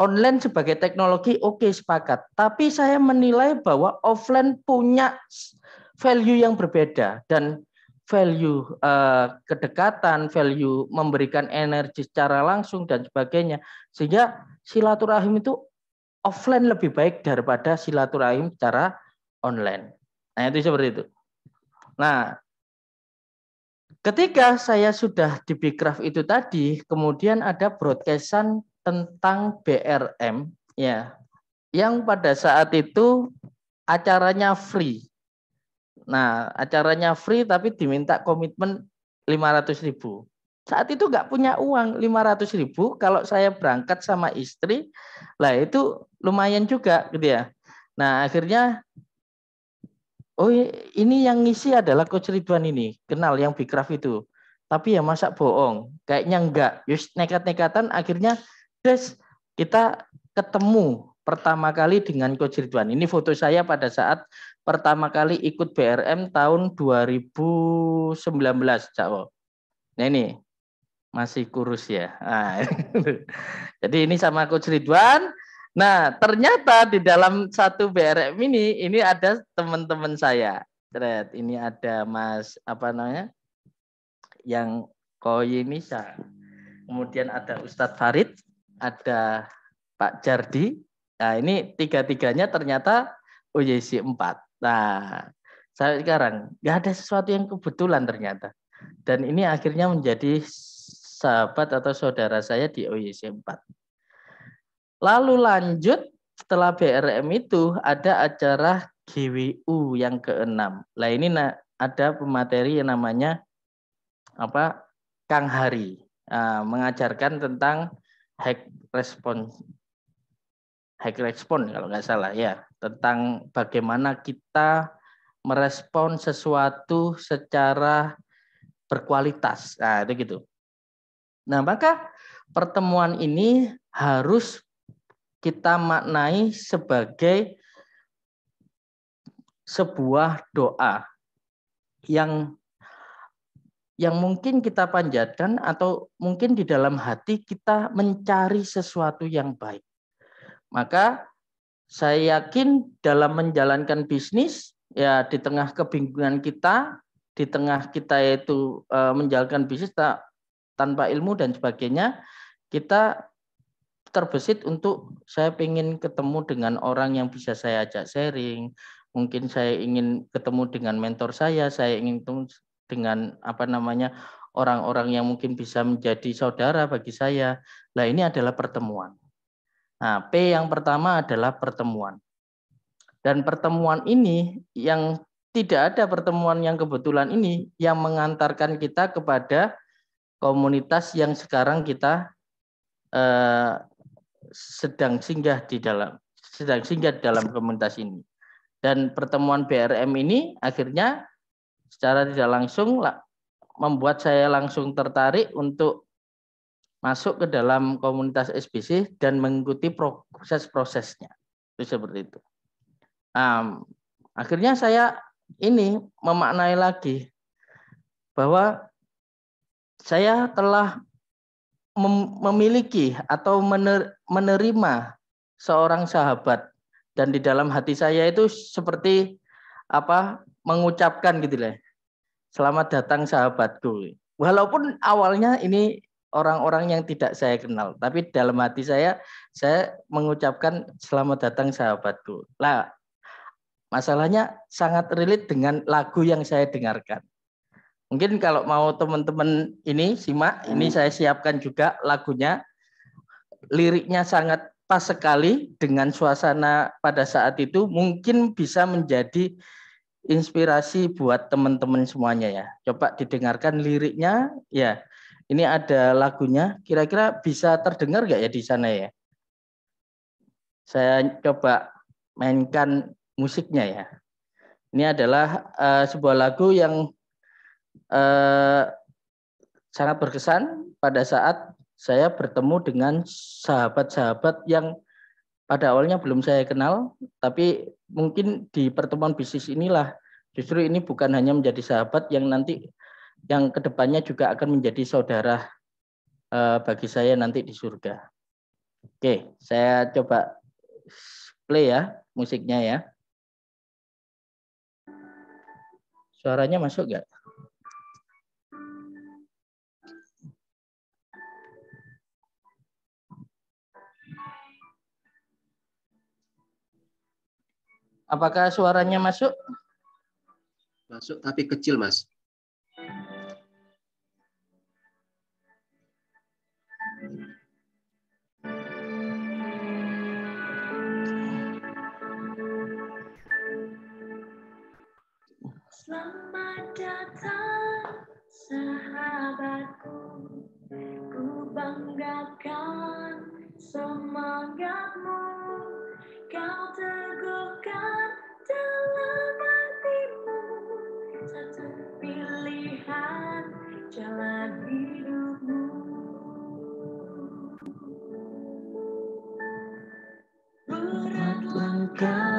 Online sebagai teknologi oke okay, sepakat, tapi saya menilai bahwa offline punya value yang berbeda dan value eh, kedekatan, value memberikan energi secara langsung dan sebagainya. Sehingga silaturahim itu offline lebih baik daripada silaturahim secara online. Nah, itu seperti itu. Nah, ketika saya sudah di Bicraft itu tadi, kemudian ada broadcastan tentang BRM ya. Yang pada saat itu acaranya free. Nah, acaranya free tapi diminta komitmen ribu. Saat itu nggak punya uang 500 ribu, kalau saya berangkat sama istri, lah itu lumayan juga gitu ya. Nah akhirnya, oh ini yang ngisi adalah Coach Ridwan ini, kenal yang Bikraf itu. Tapi ya masa bohong, kayaknya enggak. Yus nekat-nekatan akhirnya, guys kita ketemu pertama kali dengan Coach Ridwan. Ini foto saya pada saat pertama kali ikut BRM tahun 2019, Cak. Nah ini masih kurus ya. Nah, jadi ini sama Coach Ridwan. Nah, ternyata di dalam satu BRM mini ini ada teman-teman saya. Thread. Ini ada Mas, apa namanya? Yang Koyi Nisa. Kemudian ada Ustadz Farid, ada Pak Jardi. Nah, ini tiga-tiganya ternyata ujc 4. Nah, saya sekarang nggak ada sesuatu yang kebetulan ternyata. Dan ini akhirnya menjadi sahabat atau saudara saya di OYC 4. Lalu lanjut setelah BRM itu ada acara GWU yang keenam. Lah ini ada pemateri yang namanya apa Kang Hari ah, mengajarkan tentang hack response hack respon kalau nggak salah ya tentang bagaimana kita merespon sesuatu secara berkualitas nah itu gitu Nah, maka pertemuan ini harus kita maknai sebagai sebuah doa yang yang mungkin kita panjatkan atau mungkin di dalam hati kita mencari sesuatu yang baik. Maka saya yakin dalam menjalankan bisnis ya di tengah kebingungan kita, di tengah kita itu eh, menjalankan bisnis tak tanpa ilmu dan sebagainya, kita terbesit untuk saya ingin ketemu dengan orang yang bisa saya ajak sharing, mungkin saya ingin ketemu dengan mentor saya, saya ingin ketemu dengan apa namanya orang-orang yang mungkin bisa menjadi saudara bagi saya. Nah ini adalah pertemuan. Nah, P yang pertama adalah pertemuan. Dan pertemuan ini yang tidak ada pertemuan yang kebetulan ini yang mengantarkan kita kepada komunitas yang sekarang kita eh, sedang singgah di dalam sedang singgah dalam komunitas ini. Dan pertemuan BRM ini akhirnya secara tidak langsung membuat saya langsung tertarik untuk masuk ke dalam komunitas SBC dan mengikuti proses-prosesnya. Itu seperti itu. Um, akhirnya saya ini memaknai lagi bahwa saya telah memiliki atau menerima seorang sahabat dan di dalam hati saya itu seperti apa mengucapkan gitu lah selamat datang sahabatku walaupun awalnya ini orang-orang yang tidak saya kenal tapi dalam hati saya saya mengucapkan selamat datang sahabatku lah masalahnya sangat relate dengan lagu yang saya dengarkan Mungkin kalau mau teman-teman ini simak, ini hmm. saya siapkan juga lagunya. Liriknya sangat pas sekali dengan suasana pada saat itu mungkin bisa menjadi inspirasi buat teman-teman semuanya ya. Coba didengarkan liriknya ya. Ini ada lagunya, kira-kira bisa terdengar nggak ya di sana ya? Saya coba mainkan musiknya ya. Ini adalah uh, sebuah lagu yang eh, sangat berkesan pada saat saya bertemu dengan sahabat-sahabat yang pada awalnya belum saya kenal, tapi mungkin di pertemuan bisnis inilah justru ini bukan hanya menjadi sahabat yang nanti yang kedepannya juga akan menjadi saudara eh, bagi saya nanti di surga. Oke, saya coba play ya musiknya ya. Suaranya masuk nggak? Apakah suaranya masuk? Masuk tapi kecil, Mas. Selamat datang sahabatku Ku banggakan semangatmu Kau teguhkan dalam hatimu satu pilihan jalan hidupmu berat langkah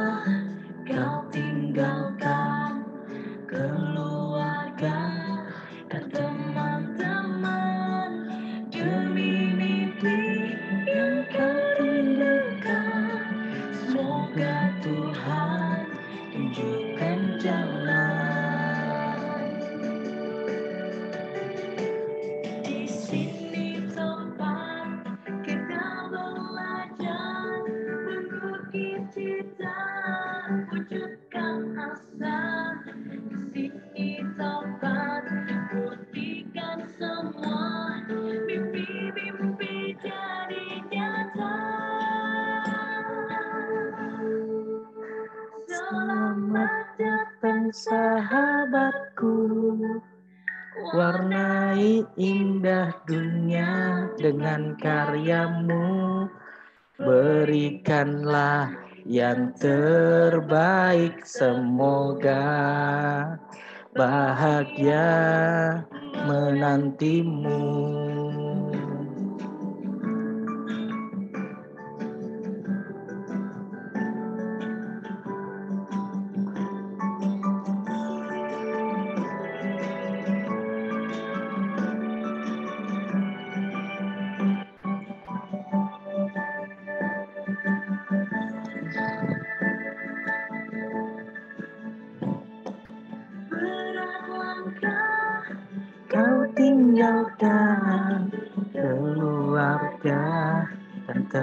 berikanlah yang terbaik semoga bahagia menantimu.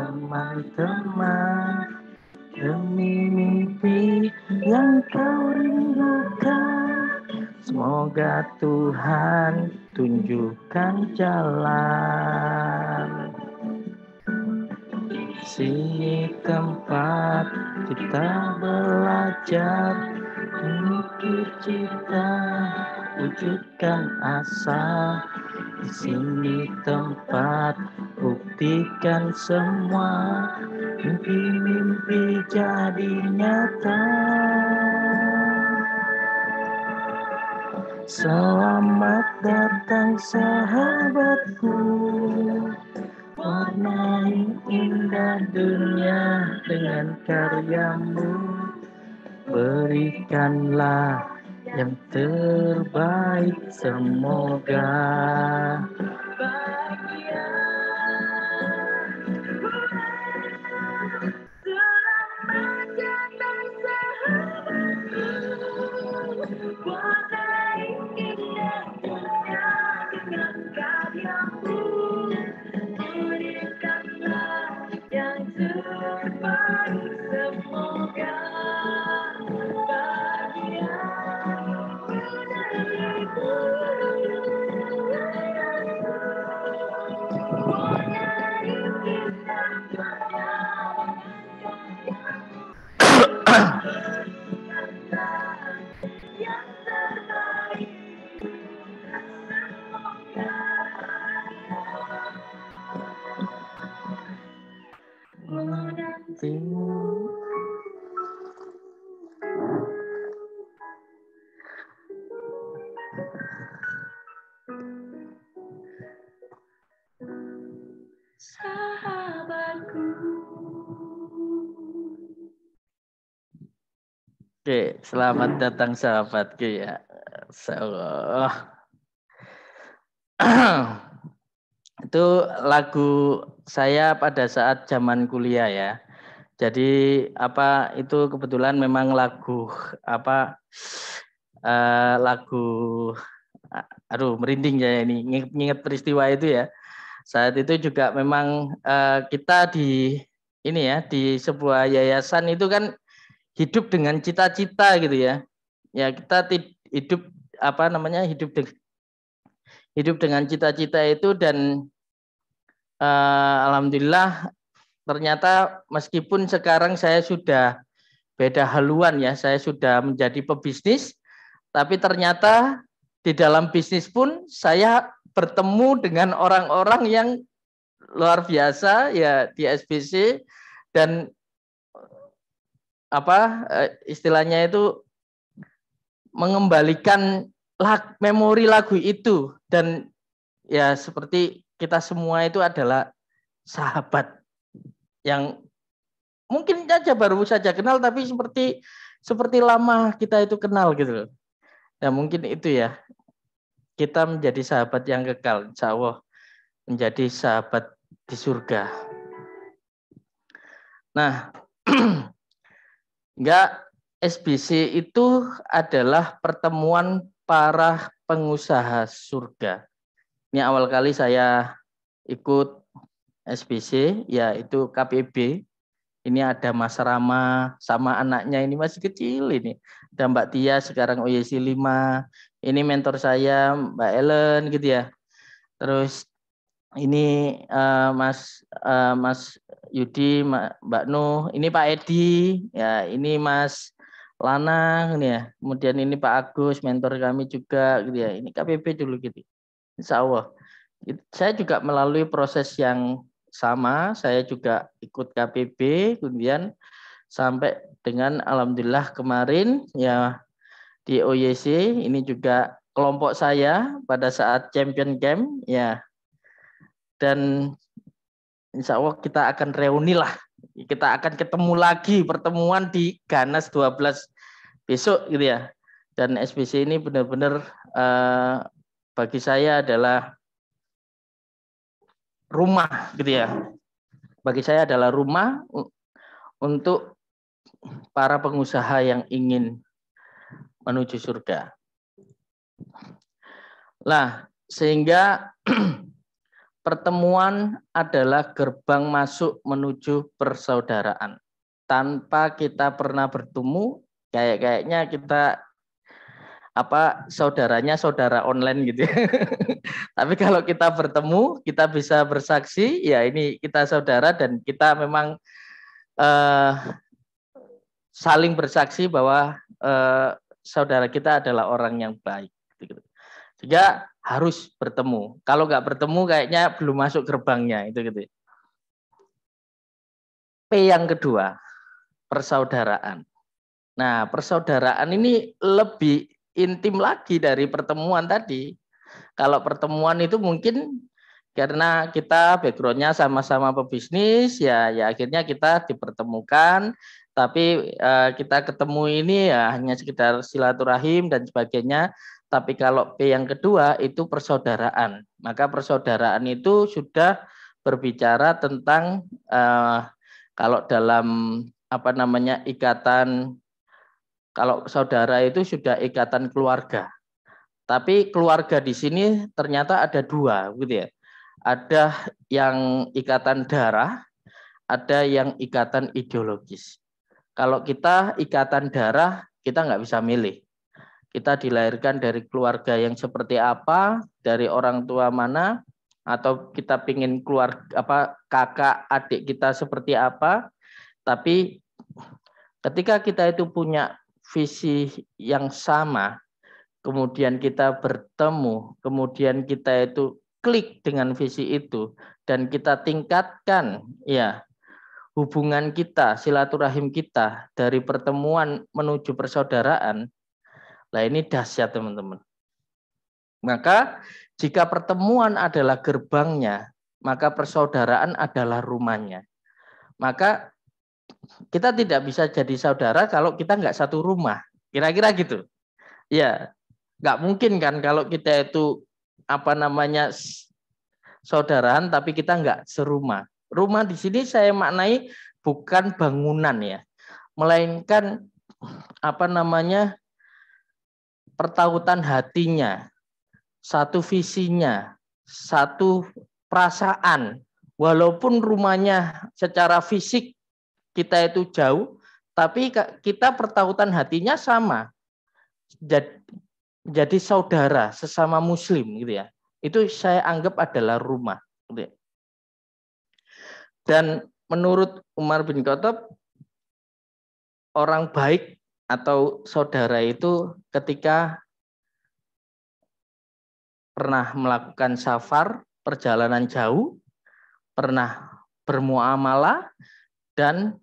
teman-teman demi mimpi yang kau rindukan. Semoga Tuhan tunjukkan jalan. Sini tempat kita belajar mengukir cita wujudkan asa di sini tempat buktikan semua mimpi-mimpi jadi nyata Selamat datang sahabatku Warnai indah dunia dengan karyamu Berikanlah yang terbaik semoga bahagia selamat datang sahabatku buat Oke, selamat datang sahabatku ya. Itu lagu saya pada saat zaman kuliah ya. Jadi apa itu kebetulan memang lagu apa uh, lagu aduh merinding ya ini Ng nginget peristiwa itu ya. Saat itu juga memang uh, kita di ini ya di sebuah yayasan itu kan hidup dengan cita-cita gitu ya. Ya kita hidup apa namanya hidup de hidup dengan cita-cita itu dan uh, alhamdulillah ternyata meskipun sekarang saya sudah beda haluan ya, saya sudah menjadi pebisnis, tapi ternyata di dalam bisnis pun saya bertemu dengan orang-orang yang luar biasa ya di SBC dan apa eh, istilahnya itu mengembalikan lag, memori lagu itu dan ya seperti kita semua itu adalah sahabat yang mungkin saja baru saja kenal tapi seperti seperti lama kita itu kenal gitu loh. Nah, mungkin itu ya. Kita menjadi sahabat yang kekal, insya Allah menjadi sahabat di surga. Nah, enggak SBC itu adalah pertemuan para pengusaha surga. Ini awal kali saya ikut SBC, yaitu KPB. Ini ada Mas Rama sama anaknya ini masih kecil ini. Ada Mbak Tia sekarang OYC 5. Ini mentor saya Mbak Ellen gitu ya. Terus ini uh, Mas uh, Mas Yudi, Mbak Nuh, ini Pak Edi, ya ini Mas Lanang, ya. Kemudian ini Pak Agus, mentor kami juga, gitu ya. Ini KPP dulu gitu. Insya Allah. Saya juga melalui proses yang sama, saya juga ikut KPB, kemudian sampai dengan alhamdulillah kemarin ya di OYC ini juga kelompok saya pada saat Champion Game ya dan Insya Allah kita akan reuni lah kita akan ketemu lagi pertemuan di Ganas 12 besok gitu ya dan SBC ini benar-benar uh, bagi saya adalah rumah gitu ya. Bagi saya adalah rumah untuk para pengusaha yang ingin menuju surga. Lah, sehingga pertemuan adalah gerbang masuk menuju persaudaraan. Tanpa kita pernah bertemu, kayak kayaknya kita apa saudaranya saudara online gitu. Tapi kalau kita bertemu, kita bisa bersaksi, ya ini kita saudara dan kita memang eh, saling bersaksi bahwa eh, saudara kita adalah orang yang baik. Gitu. Sehingga harus bertemu. Kalau nggak bertemu, kayaknya belum masuk gerbangnya itu gitu. P yang kedua, persaudaraan. Nah, persaudaraan ini lebih intim lagi dari pertemuan tadi. Kalau pertemuan itu mungkin karena kita backgroundnya sama-sama pebisnis ya ya akhirnya kita dipertemukan tapi eh, kita ketemu ini ya hanya sekedar silaturahim dan sebagainya tapi kalau P yang kedua itu persaudaraan maka persaudaraan itu sudah berbicara tentang eh, kalau dalam apa namanya ikatan kalau saudara itu sudah ikatan keluarga. Tapi keluarga di sini ternyata ada dua, gitu ya. Ada yang ikatan darah, ada yang ikatan ideologis. Kalau kita ikatan darah, kita nggak bisa milih. Kita dilahirkan dari keluarga yang seperti apa, dari orang tua mana, atau kita pingin keluar apa kakak adik kita seperti apa tapi ketika kita itu punya visi yang sama, kemudian kita bertemu, kemudian kita itu klik dengan visi itu dan kita tingkatkan ya hubungan kita, silaturahim kita dari pertemuan menuju persaudaraan. Lah ini dahsyat teman-teman. Maka jika pertemuan adalah gerbangnya, maka persaudaraan adalah rumahnya. Maka kita tidak bisa jadi saudara kalau kita nggak satu rumah. Kira-kira gitu. Ya, nggak mungkin kan kalau kita itu apa namanya saudaraan tapi kita nggak serumah. Rumah di sini saya maknai bukan bangunan ya, melainkan apa namanya pertautan hatinya, satu visinya, satu perasaan. Walaupun rumahnya secara fisik kita itu jauh, tapi kita pertautan hatinya sama. Jadi, saudara sesama muslim gitu ya. Itu saya anggap adalah rumah. Gitu ya. Dan menurut Umar bin Khattab orang baik atau saudara itu ketika pernah melakukan safar, perjalanan jauh, pernah bermuamalah dan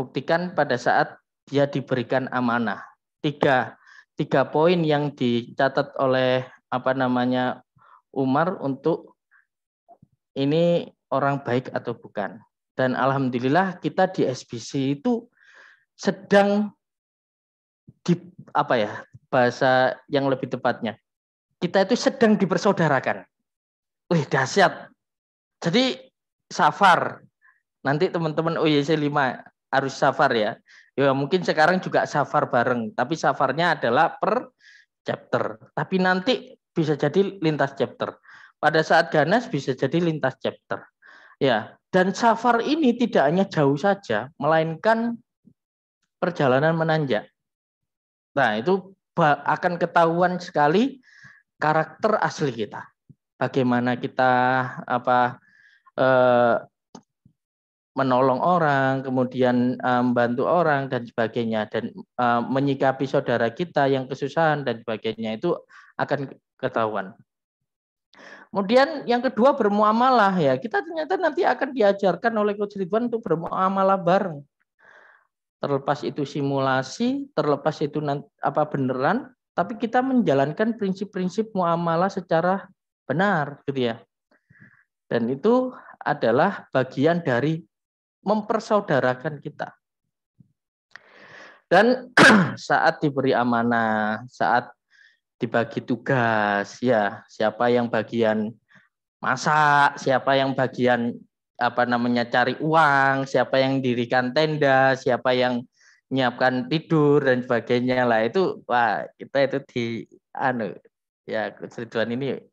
buktikan pada saat dia diberikan amanah. Tiga, tiga poin yang dicatat oleh apa namanya Umar untuk ini orang baik atau bukan. Dan alhamdulillah kita di SBC itu sedang di apa ya bahasa yang lebih tepatnya kita itu sedang dipersaudarakan. Wih dahsyat. Jadi safar nanti teman-teman OYC 5 harus safar ya. Ya mungkin sekarang juga safar bareng, tapi safarnya adalah per chapter. Tapi nanti bisa jadi lintas chapter. Pada saat ganas bisa jadi lintas chapter. Ya, dan safar ini tidak hanya jauh saja, melainkan perjalanan menanjak. Nah, itu akan ketahuan sekali karakter asli kita. Bagaimana kita apa eh, menolong orang, kemudian eh, membantu orang dan sebagainya dan eh, menyikapi saudara kita yang kesusahan dan sebagainya itu akan ketahuan. Kemudian yang kedua bermuamalah ya. Kita ternyata nanti akan diajarkan oleh Coach Ridwan untuk bermuamalah bareng. Terlepas itu simulasi, terlepas itu apa beneran, tapi kita menjalankan prinsip-prinsip muamalah secara benar gitu ya. Dan itu adalah bagian dari mempersaudarakan kita. Dan saat diberi amanah, saat dibagi tugas, ya siapa yang bagian masak, siapa yang bagian apa namanya cari uang, siapa yang dirikan tenda, siapa yang menyiapkan tidur dan sebagainya lah itu wah kita itu di anu ya keseruan ini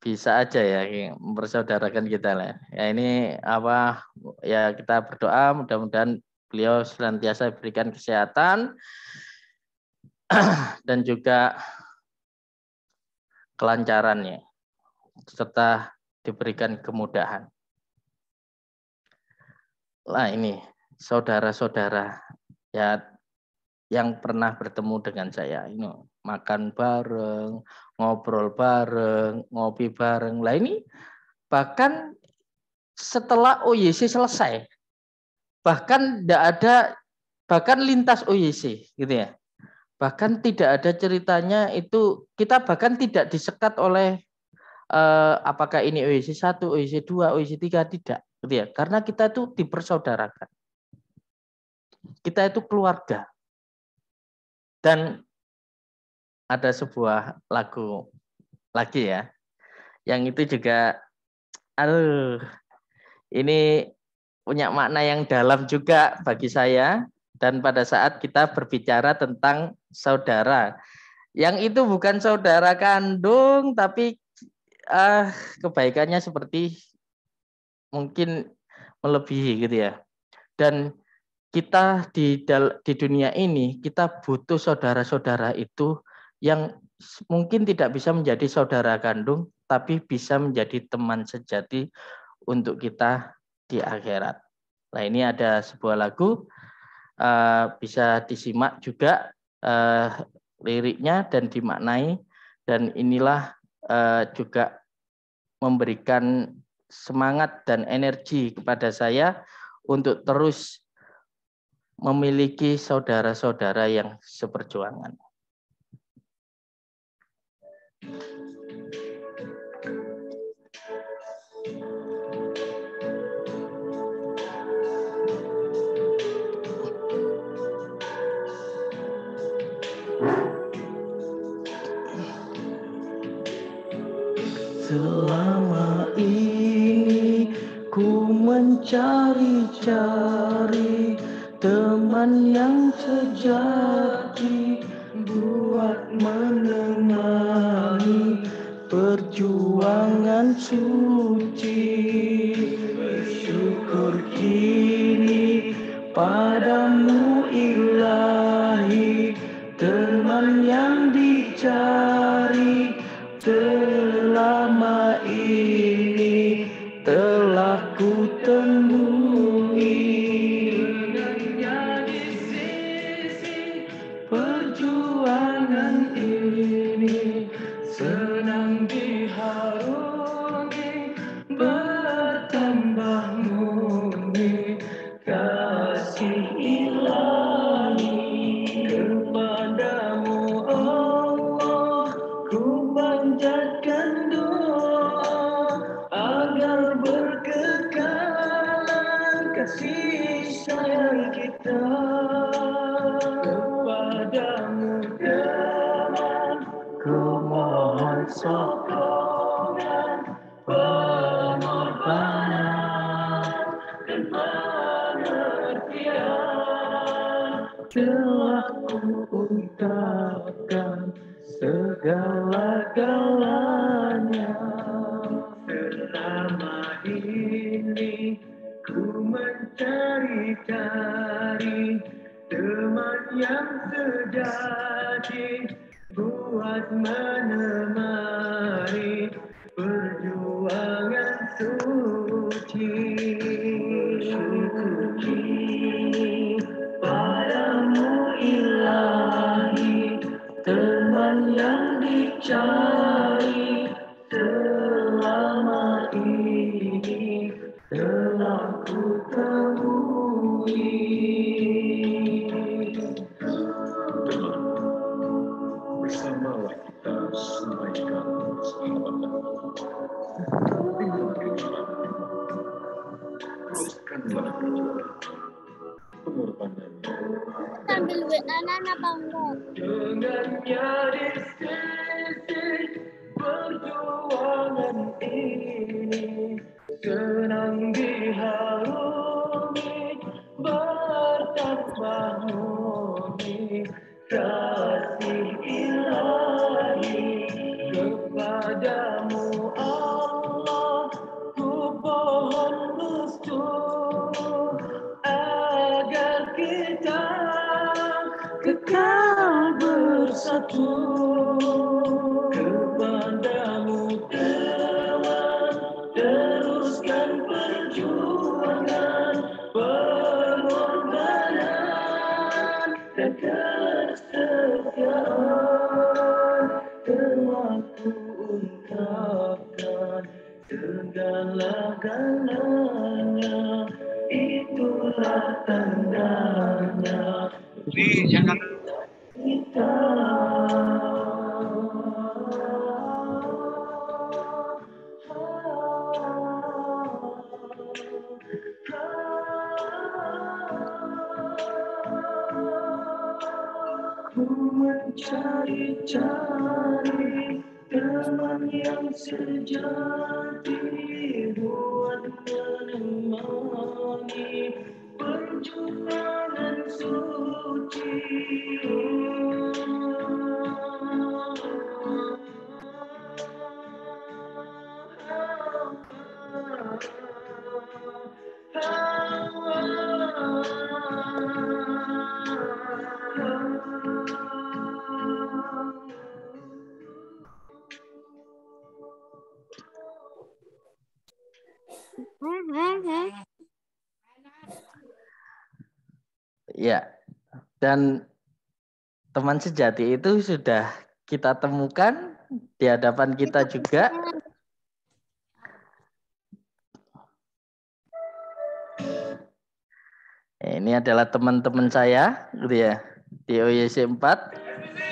bisa aja ya mempersaudarakan kita lah. Ya ini apa ya kita berdoa mudah-mudahan beliau senantiasa berikan kesehatan dan juga kelancarannya serta diberikan kemudahan. Lah ini saudara-saudara ya yang pernah bertemu dengan saya ini makan bareng, ngobrol bareng, ngopi bareng. Lah ini bahkan setelah OYC selesai, bahkan tidak ada bahkan lintas OYC gitu ya. Bahkan tidak ada ceritanya itu kita bahkan tidak disekat oleh eh, apakah ini OYC 1, OYC 2, OYC 3 tidak gitu ya. Karena kita itu dipersaudarakan. Kita itu keluarga. Dan ada sebuah lagu lagi ya yang itu juga aduh ini punya makna yang dalam juga bagi saya dan pada saat kita berbicara tentang saudara yang itu bukan saudara kandung tapi ah kebaikannya seperti mungkin melebihi gitu ya dan kita di di dunia ini kita butuh saudara-saudara itu yang mungkin tidak bisa menjadi saudara kandung, tapi bisa menjadi teman sejati untuk kita di akhirat. Nah ini ada sebuah lagu eh, bisa disimak juga eh, liriknya dan dimaknai dan inilah eh, juga memberikan semangat dan energi kepada saya untuk terus memiliki saudara-saudara yang seperjuangan. mencari-cari teman yang sejati buat menemani perjuangan suci bersyukur kini padamu ilah mencari-cari teman yang sejati buat menemani cari-cari teman yang sejati buat menemani perjuangan suci. Oh, Ya, dan teman sejati itu sudah kita temukan di hadapan kita juga. Ini adalah teman-teman saya, gitu ya, di OYC 4.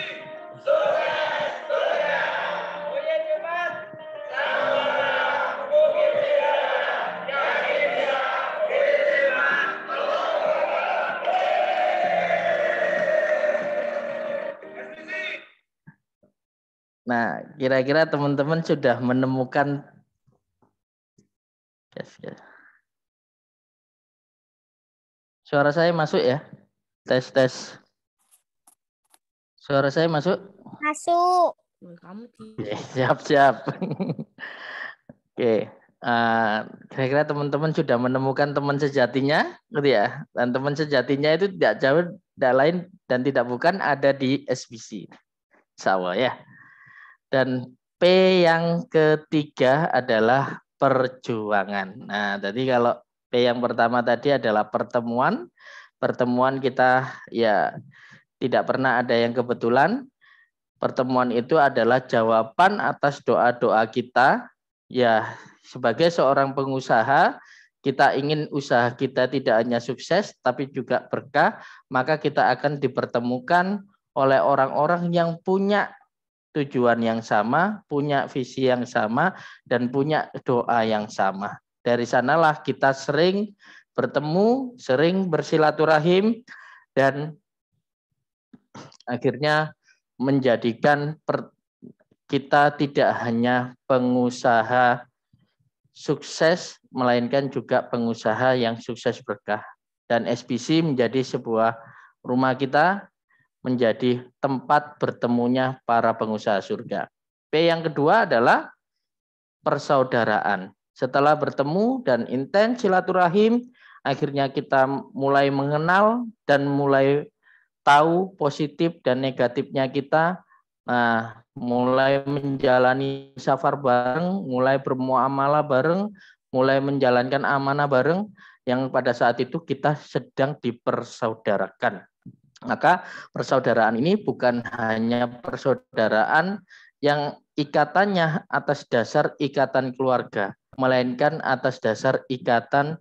Nah, kira-kira teman-teman sudah menemukan yes, yes. Suara saya masuk ya? Tes tes. Suara saya masuk? Masuk. siap siap. Oke. Eh, kira-kira teman-teman sudah menemukan teman sejatinya, gitu ya? Dan teman sejatinya itu tidak jauh, tidak lain dan tidak bukan ada di SBC. Sawah ya. Dan P yang ketiga adalah perjuangan. Nah, jadi kalau P yang pertama tadi adalah pertemuan. Pertemuan kita ya tidak pernah ada yang kebetulan. Pertemuan itu adalah jawaban atas doa-doa kita. Ya, sebagai seorang pengusaha, kita ingin usaha kita tidak hanya sukses, tapi juga berkah, maka kita akan dipertemukan oleh orang-orang yang punya tujuan yang sama, punya visi yang sama, dan punya doa yang sama. Dari sanalah kita sering bertemu, sering bersilaturahim, dan akhirnya menjadikan per, kita tidak hanya pengusaha sukses, melainkan juga pengusaha yang sukses berkah. Dan SPC menjadi sebuah rumah kita menjadi tempat bertemunya para pengusaha surga. P yang kedua adalah persaudaraan. Setelah bertemu dan intens silaturahim, akhirnya kita mulai mengenal dan mulai tahu positif dan negatifnya kita, nah, mulai menjalani safar bareng, mulai bermuamalah bareng, mulai menjalankan amanah bareng, yang pada saat itu kita sedang dipersaudarakan maka persaudaraan ini bukan hanya persaudaraan yang ikatannya atas dasar ikatan keluarga, melainkan atas dasar ikatan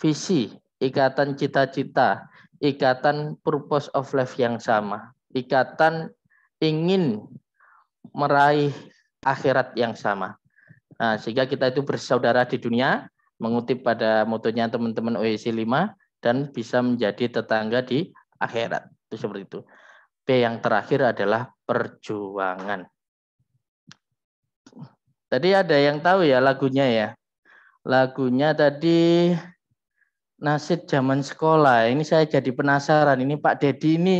visi, ikatan cita-cita, ikatan purpose of life yang sama, ikatan ingin meraih akhirat yang sama. Nah, sehingga kita itu bersaudara di dunia, mengutip pada motonya teman-teman OEC 5, dan bisa menjadi tetangga di akhirat itu seperti itu. P yang terakhir adalah perjuangan. Tadi ada yang tahu ya lagunya ya. Lagunya tadi nasid zaman sekolah. Ini saya jadi penasaran. Ini Pak Dedi ini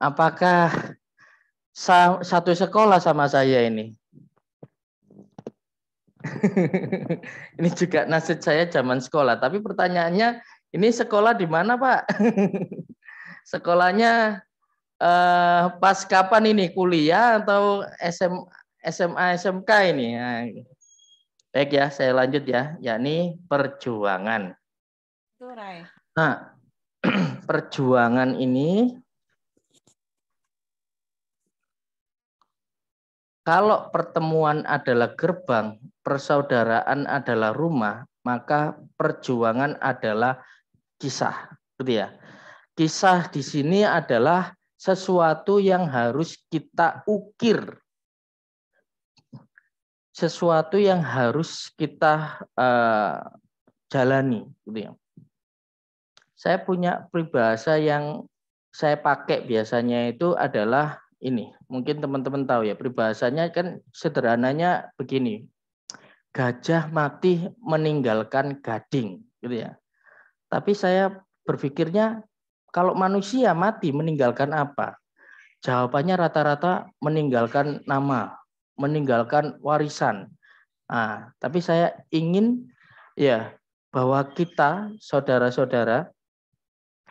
apakah satu sekolah sama saya ini? ini juga nasib saya zaman sekolah. Tapi pertanyaannya, ini sekolah di mana Pak? sekolahnya uh, pas kapan ini kuliah atau SM, SMA SMK ini? ya. baik ya, saya lanjut ya, yakni perjuangan. Nah, perjuangan ini kalau pertemuan adalah gerbang, persaudaraan adalah rumah, maka perjuangan adalah kisah, gitu ya. Kisah di sini adalah sesuatu yang harus kita ukir. Sesuatu yang harus kita uh, jalani gitu ya. Saya punya peribahasa yang saya pakai biasanya itu adalah ini. Mungkin teman-teman tahu ya, peribahasanya kan sederhananya begini. Gajah mati meninggalkan gading gitu ya. Tapi saya berpikirnya kalau manusia mati meninggalkan apa? Jawabannya rata-rata meninggalkan nama, meninggalkan warisan. Nah, tapi saya ingin ya bahwa kita saudara-saudara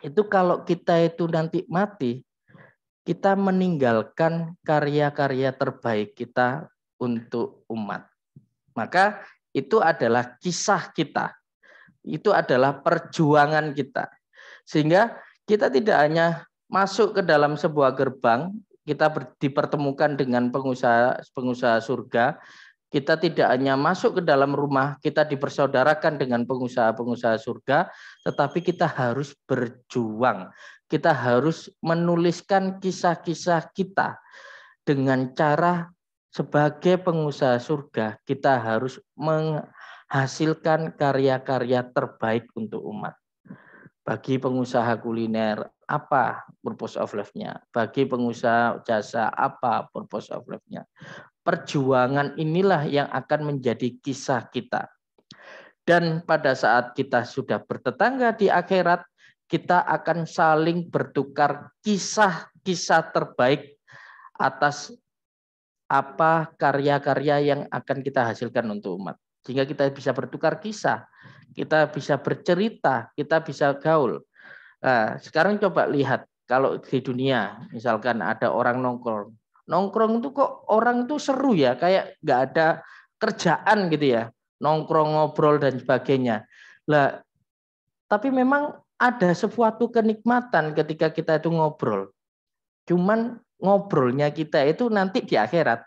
itu kalau kita itu nanti mati, kita meninggalkan karya-karya terbaik kita untuk umat. Maka itu adalah kisah kita. Itu adalah perjuangan kita. Sehingga kita tidak hanya masuk ke dalam sebuah gerbang, kita ber, dipertemukan dengan pengusaha pengusaha surga. Kita tidak hanya masuk ke dalam rumah, kita dipersaudarakan dengan pengusaha-pengusaha surga, tetapi kita harus berjuang. Kita harus menuliskan kisah-kisah kita dengan cara sebagai pengusaha surga, kita harus menghasilkan karya-karya terbaik untuk umat. Bagi pengusaha kuliner, apa purpose of life-nya? Bagi pengusaha jasa, apa purpose of life-nya? Perjuangan inilah yang akan menjadi kisah kita. Dan pada saat kita sudah bertetangga di akhirat, kita akan saling bertukar kisah-kisah terbaik atas apa karya-karya yang akan kita hasilkan untuk umat sehingga kita bisa bertukar kisah, kita bisa bercerita, kita bisa gaul. Nah, sekarang coba lihat kalau di dunia misalkan ada orang nongkrong, nongkrong itu kok orang itu seru ya, kayak nggak ada kerjaan gitu ya, nongkrong ngobrol dan sebagainya. Lah, tapi memang ada sesuatu kenikmatan ketika kita itu ngobrol. Cuman ngobrolnya kita itu nanti di akhirat.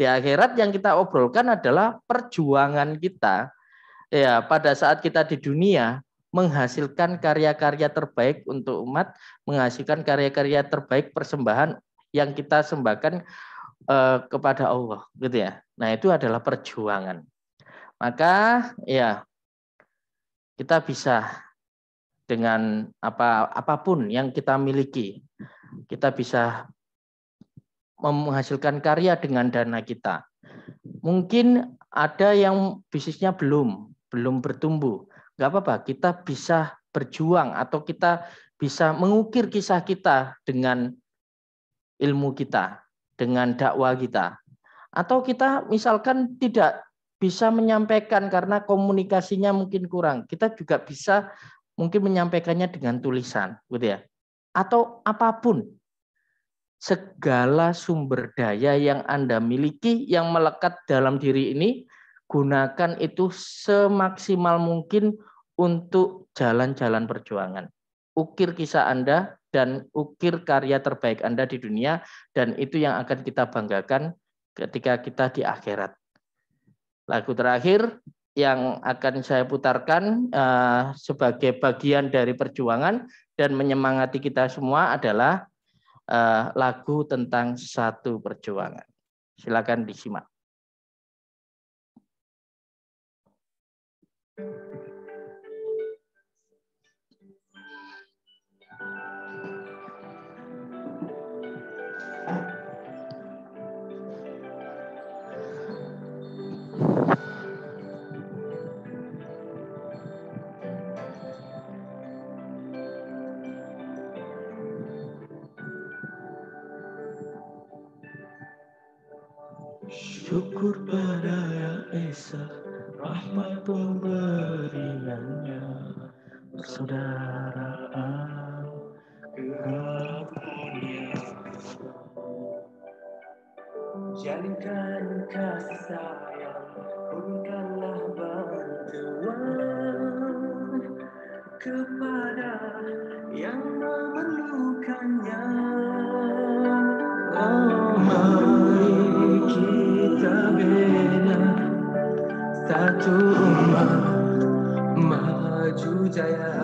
Di akhirat yang kita obrolkan adalah perjuangan kita ya pada saat kita di dunia menghasilkan karya-karya terbaik untuk umat, menghasilkan karya-karya terbaik persembahan yang kita sembahkan eh, kepada Allah, gitu ya. Nah itu adalah perjuangan. Maka ya kita bisa dengan apa apapun yang kita miliki, kita bisa menghasilkan karya dengan dana kita. Mungkin ada yang bisnisnya belum, belum bertumbuh. Gak apa-apa, kita bisa berjuang atau kita bisa mengukir kisah kita dengan ilmu kita, dengan dakwah kita. Atau kita misalkan tidak bisa menyampaikan karena komunikasinya mungkin kurang. Kita juga bisa mungkin menyampaikannya dengan tulisan, gitu ya. Atau apapun segala sumber daya yang Anda miliki yang melekat dalam diri ini, gunakan itu semaksimal mungkin untuk jalan-jalan perjuangan. Ukir kisah Anda dan ukir karya terbaik Anda di dunia dan itu yang akan kita banggakan ketika kita di akhirat. Lagu terakhir yang akan saya putarkan eh, sebagai bagian dari perjuangan dan menyemangati kita semua adalah Eh, lagu tentang satu perjuangan. Silakan disimak. syukur pada yang esa rahmat pemberiannya persaudaraan keampunian jalinkan kasih sayang berikanlah bantuan kepada yang memerlukannya Oh, my kita bela Satu umat maju jaya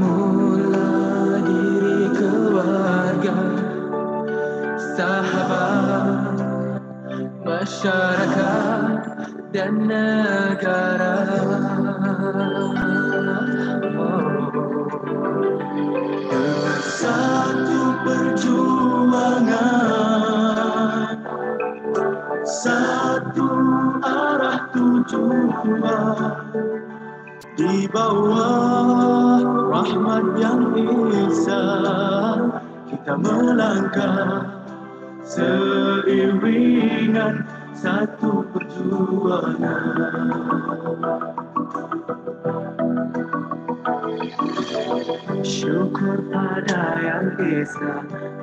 Mula diri keluarga Sahabat Masyarakat dan negara oh. di bawah rahmat yang esa kita melangkah seiringan satu perjuangan Syukur pada yang esa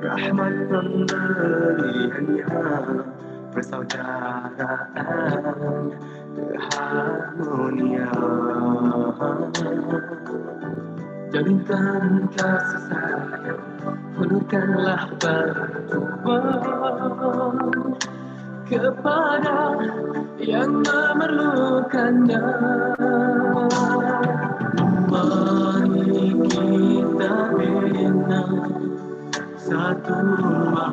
Rahmat pemberiannya Persaudaraan Jadikan kasih sayang Penuhkanlah bantuan Kepada yang memerlukannya Mari kita bina Satu rumah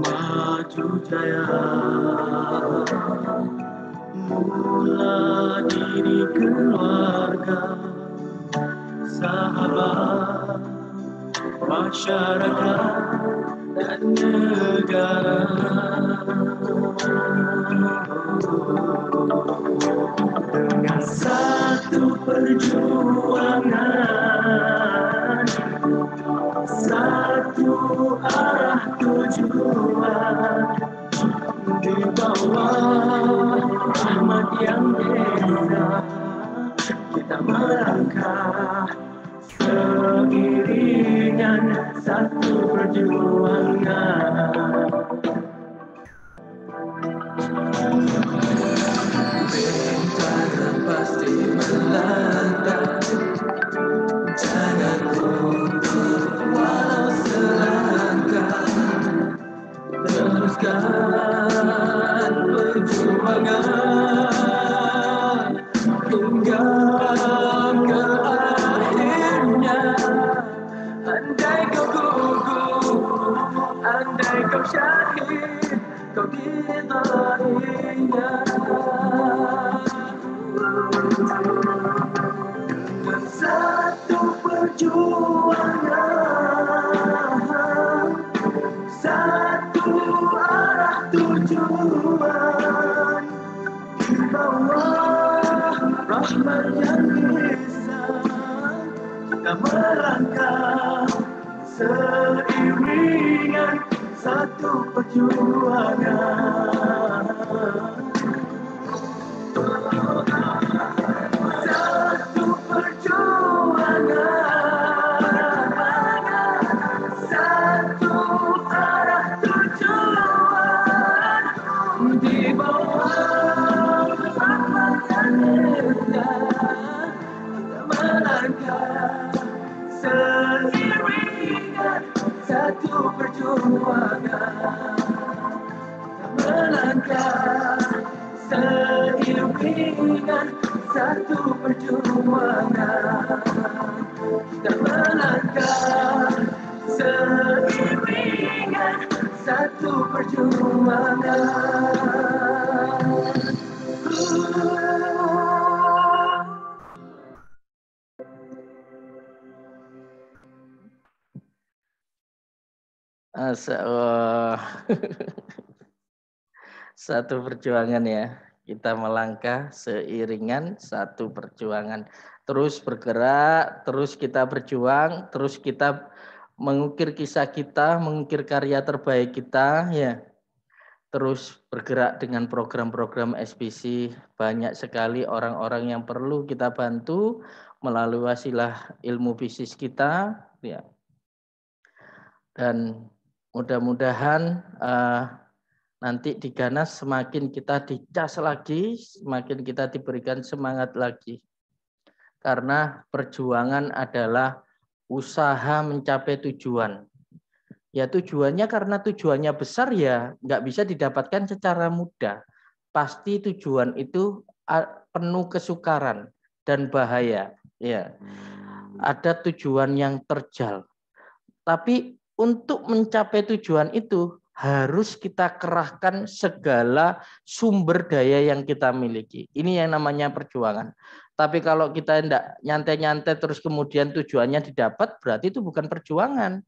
Maju jaya Mula diri keluarga, sahabat, masyarakat, dan negara. Dengan satu perjuangan, satu arah tujuan, di bawah rahmat yang indah kita melangkah seiringan satu perjuangan Bintang pasti melata perjuangan tunggal ke akhirnya kau gugur andai kau syahid kau kita yang bisa kita merangkak seiringan satu perjuangan. Seiringan satu perjuangan Kita Melangkah seiringan satu perjuangan Dan melangkah seiringan satu perjuangan Masya oh. satu perjuangan ya. Kita melangkah seiringan satu perjuangan. Terus bergerak, terus kita berjuang, terus kita mengukir kisah kita, mengukir karya terbaik kita ya. Terus bergerak dengan program-program SPC banyak sekali orang-orang yang perlu kita bantu melalui wasilah ilmu bisnis kita ya. Dan mudah-mudahan uh, nanti di ganas semakin kita dicas lagi, semakin kita diberikan semangat lagi. Karena perjuangan adalah usaha mencapai tujuan. Ya tujuannya karena tujuannya besar ya nggak bisa didapatkan secara mudah. Pasti tujuan itu penuh kesukaran dan bahaya. Ya hmm. ada tujuan yang terjal. Tapi untuk mencapai tujuan itu harus kita kerahkan segala sumber daya yang kita miliki. Ini yang namanya perjuangan. Tapi kalau kita tidak nyantai-nyantai terus kemudian tujuannya didapat, berarti itu bukan perjuangan.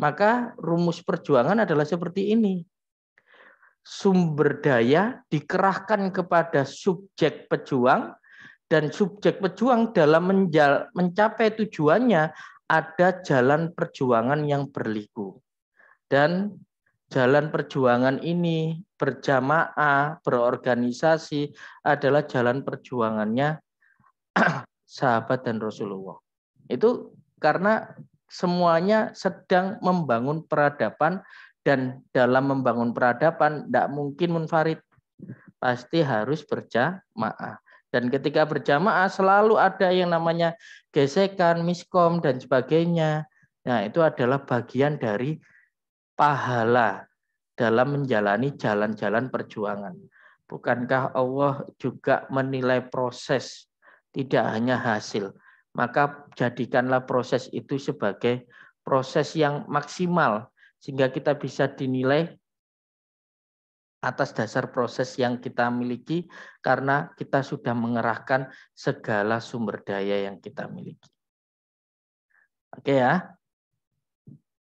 Maka rumus perjuangan adalah seperti ini. Sumber daya dikerahkan kepada subjek pejuang, dan subjek pejuang dalam mencapai tujuannya ada jalan perjuangan yang berliku. Dan jalan perjuangan ini berjamaah, berorganisasi adalah jalan perjuangannya sahabat dan Rasulullah. Itu karena semuanya sedang membangun peradaban dan dalam membangun peradaban tidak mungkin munfarid. Pasti harus berjamaah. Dan ketika berjamaah selalu ada yang namanya gesekan, miskom, dan sebagainya. Nah, itu adalah bagian dari pahala dalam menjalani jalan-jalan perjuangan. Bukankah Allah juga menilai proses, tidak hanya hasil? Maka jadikanlah proses itu sebagai proses yang maksimal, sehingga kita bisa dinilai atas dasar proses yang kita miliki karena kita sudah mengerahkan segala sumber daya yang kita miliki. Oke ya.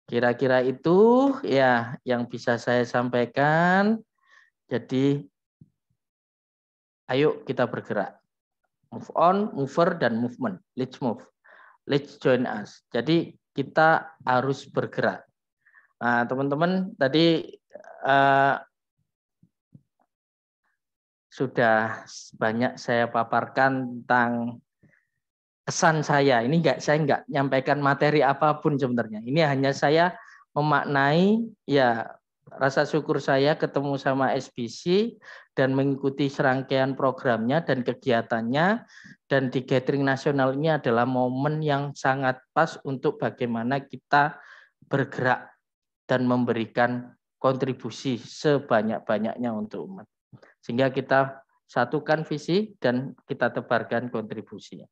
Kira-kira itu ya yang bisa saya sampaikan. Jadi ayo kita bergerak. Move on, mover dan movement. Let's move. Let's join us. Jadi kita harus bergerak. Nah, teman-teman tadi uh, sudah banyak saya paparkan tentang kesan saya. Ini enggak saya enggak nyampaikan materi apapun sebenarnya. Ini hanya saya memaknai ya rasa syukur saya ketemu sama SBC dan mengikuti serangkaian programnya dan kegiatannya dan di gathering nasional ini adalah momen yang sangat pas untuk bagaimana kita bergerak dan memberikan kontribusi sebanyak-banyaknya untuk umat. Sehingga kita satukan visi dan kita tebarkan kontribusinya.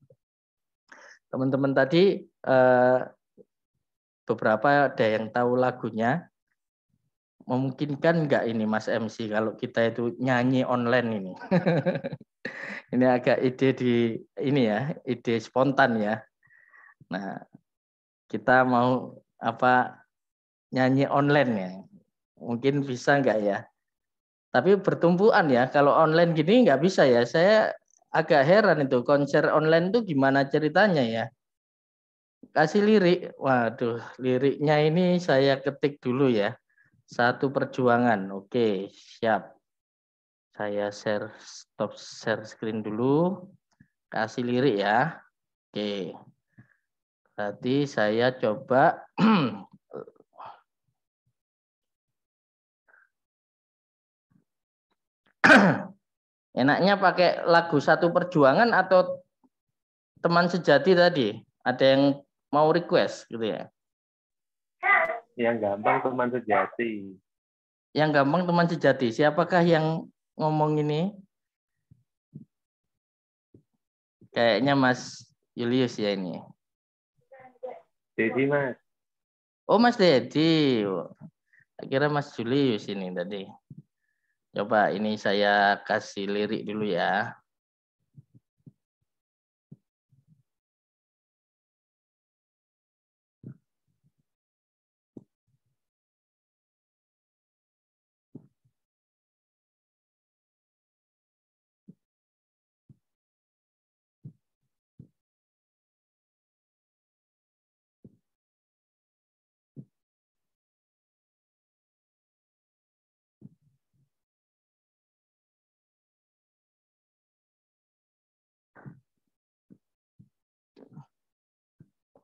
Teman-teman tadi eh, beberapa ada yang tahu lagunya. Memungkinkan nggak ini Mas MC kalau kita itu nyanyi online ini? ini agak ide di ini ya, ide spontan ya. Nah, kita mau apa nyanyi online ya? Mungkin bisa nggak ya? Tapi bertumpuan ya, kalau online gini nggak bisa ya. Saya agak heran itu konser online tuh gimana ceritanya ya. Kasih lirik, waduh liriknya ini saya ketik dulu ya. Satu perjuangan, oke siap. Saya share, stop share screen dulu. Kasih lirik ya. Oke. Berarti saya coba Enaknya pakai lagu satu perjuangan atau teman sejati tadi? Ada yang mau request gitu ya? Yang gampang teman sejati. Yang gampang teman sejati. Siapakah yang ngomong ini? Kayaknya Mas Julius ya ini. Dedi Mas. Oh Mas Dedi. akhirnya Mas Julius ini tadi. Coba ini saya kasih lirik dulu ya.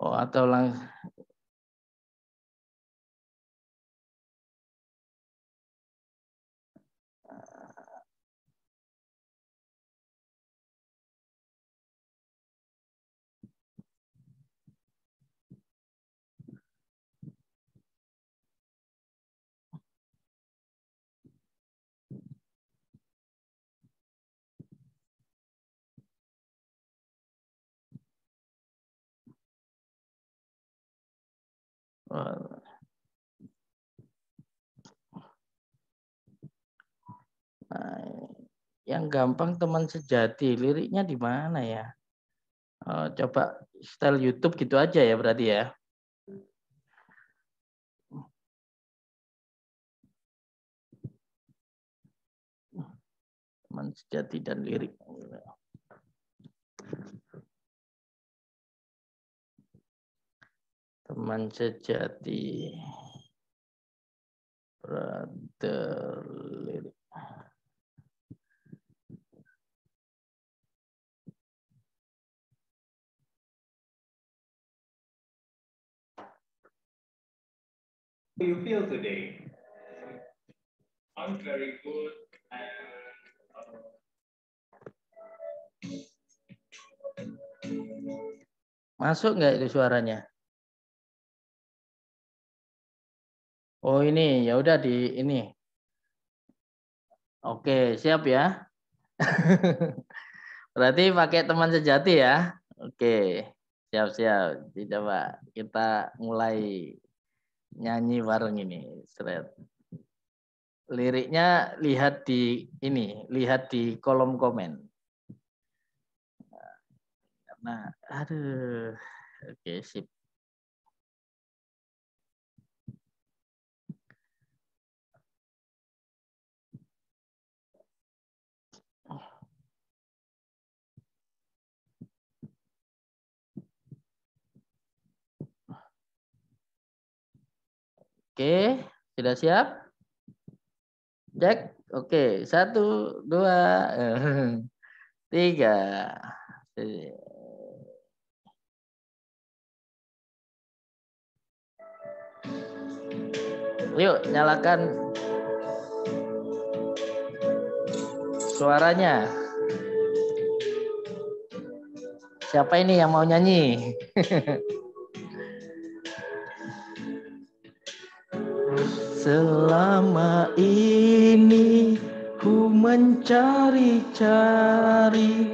oh, atau lang yang gampang teman sejati liriknya di mana ya uh, coba style YouTube gitu aja ya berarti ya teman sejati dan lirik teman sejati brother lirik do you feel today? I'm very good uh, Masuk nggak itu suaranya? Oh ini ya udah di ini. Oke siap ya. Berarti pakai teman sejati ya. Oke siap siap. coba kita mulai nyanyi bareng ini. Seret. Liriknya lihat di ini, lihat di kolom komen. Nah, aduh. Oke, sip. Oke, sudah siap? Cek. Oke, satu, dua, tiga. Yuk, nyalakan suaranya. Siapa ini yang mau nyanyi? Selama ini ku mencari-cari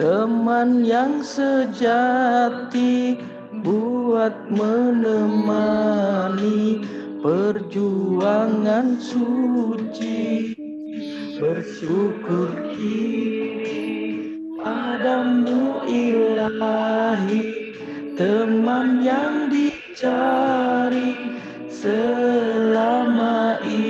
teman yang sejati buat menemani perjuangan suci bersyukur kini padamu ilahi teman yang dicari selama ini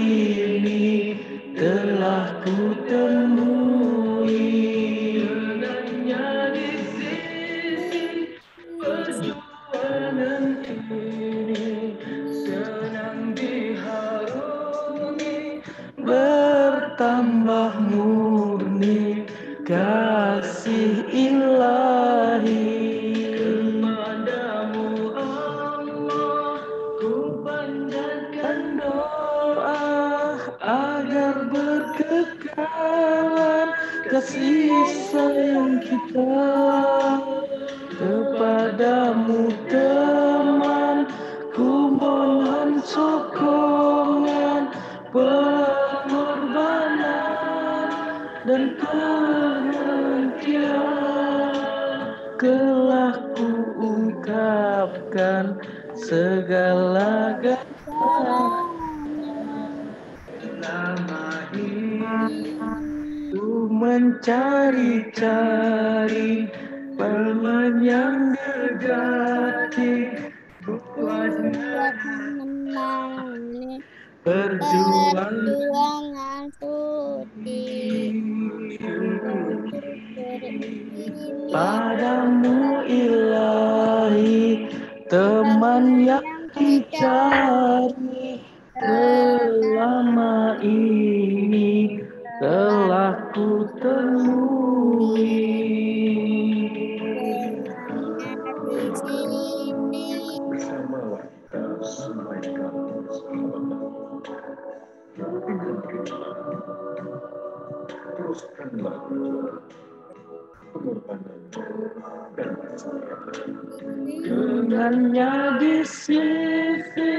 dengannya di sisi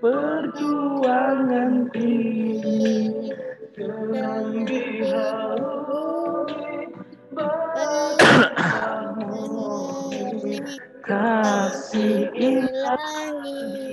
perjuangan ini dengan dihalui kasih ilahi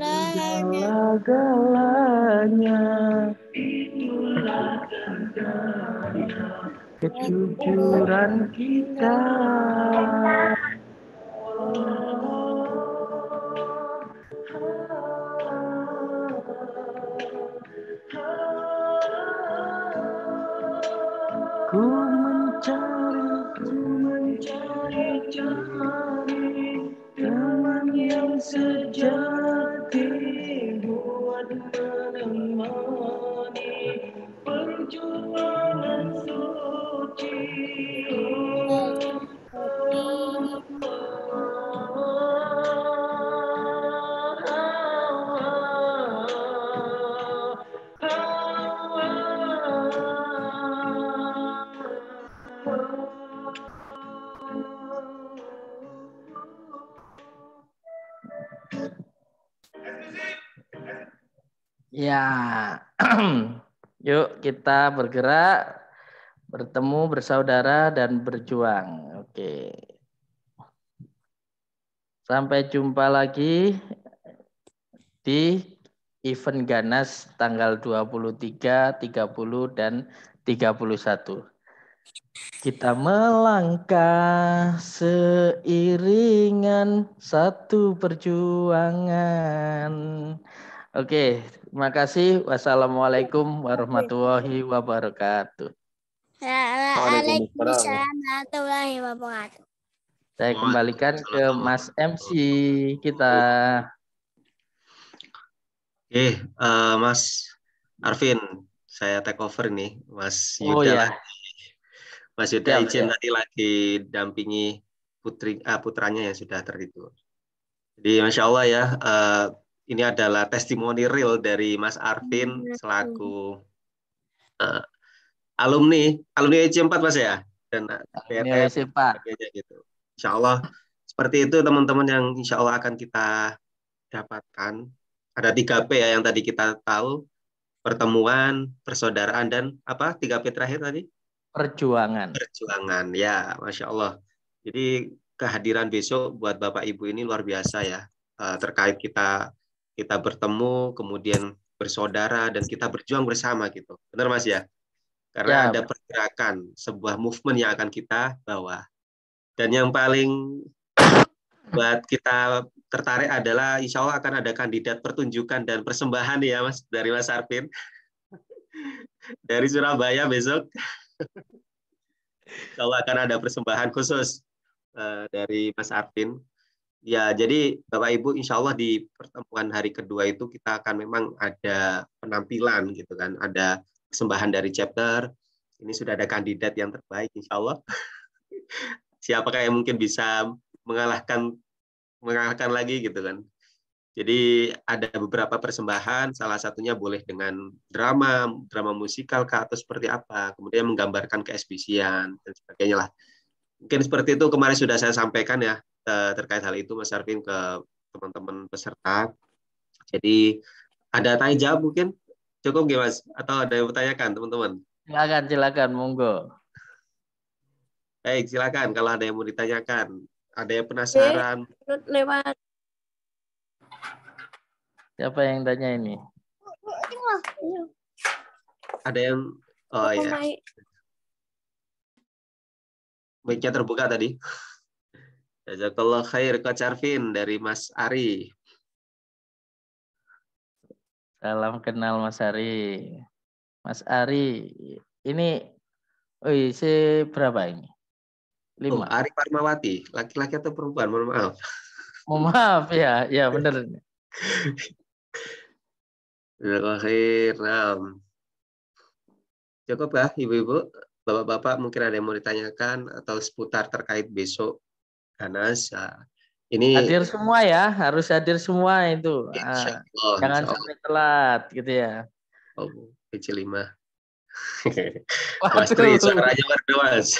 segalanya segalanya kejujuran kita Ku mencari, ku mencari, cari teman yang sejati. tomorrow. Ya, yuk kita bergerak, bertemu, bersaudara, dan berjuang. Oke. Sampai jumpa lagi di event Ganas tanggal 23, 30, dan 31. Kita melangkah seiringan satu perjuangan. Oke, Terima kasih. Wassalamualaikum warahmatullahi wabarakatuh. Waalaikumsalam warahmatullahi wabarakatuh. Saya kembalikan ke Mas MC kita. Oke, uh, Mas Arvin, saya take over ini, Mas oh, Yuda. Oh, iya. Mas Yuda ya, izin ya. tadi lagi dampingi putri ah, putranya yang sudah tertidur. Jadi masya Allah ya, uh, ini adalah testimoni real dari Mas Arvin iya, selaku uh, alumni alumni IC4 e Mas ya dan eh, IC4 e gitu. Insya Allah seperti itu teman-teman yang insya Allah akan kita dapatkan. Ada 3P ya yang tadi kita tahu, pertemuan, persaudaraan, dan apa tiga p terakhir tadi? Perjuangan. Perjuangan, ya Masya Allah. Jadi kehadiran besok buat Bapak Ibu ini luar biasa ya. Eh, terkait kita kita bertemu kemudian bersaudara dan kita berjuang bersama gitu benar mas ya karena ya. ada pergerakan sebuah movement yang akan kita bawa dan yang paling buat kita tertarik adalah insya Allah akan ada kandidat pertunjukan dan persembahan ya mas dari mas Arvin dari Surabaya besok insya Allah akan ada persembahan khusus eh, dari mas Arvin Ya, jadi Bapak Ibu, insya Allah di pertemuan hari kedua itu kita akan memang ada penampilan gitu kan, ada sembahan dari chapter. Ini sudah ada kandidat yang terbaik, insya Allah. Siapakah yang mungkin bisa mengalahkan mengalahkan lagi gitu kan? Jadi ada beberapa persembahan, salah satunya boleh dengan drama, drama musikal kah, atau seperti apa, kemudian menggambarkan keesbisian dan sebagainya lah. Mungkin seperti itu kemarin sudah saya sampaikan ya Eh, terkait hal itu Mas Arvin ke teman-teman peserta. Jadi ada tanya jawab mungkin cukup gak Mas atau ada yang bertanyakan teman-teman? Silakan silakan monggo. Baik, silakan kalau ada yang mau ditanyakan, ada yang penasaran. Lewat. Siapa yang tanya ini? Ada yang oh iya. Mic-nya terbuka tadi. Jazakallah khair Coach Arvin dari Mas Ari. Salam kenal Mas Ari. Mas Ari, ini Oi, oh iya, si berapa ini? Lima. Oh, Ari Parmawati, laki-laki atau perempuan? Mohon maaf. Mohon maaf ya, ya benar. Jazakallah khair. Cukup ya, Ibu-ibu. Bapak-bapak mungkin ada yang mau ditanyakan atau seputar terkait besok Anas. Ya. Ini hadir semua ya, harus hadir semua itu. Ah, jangan sampai telat gitu ya. Oh, kecil lima. mas Tri suaranya berduas.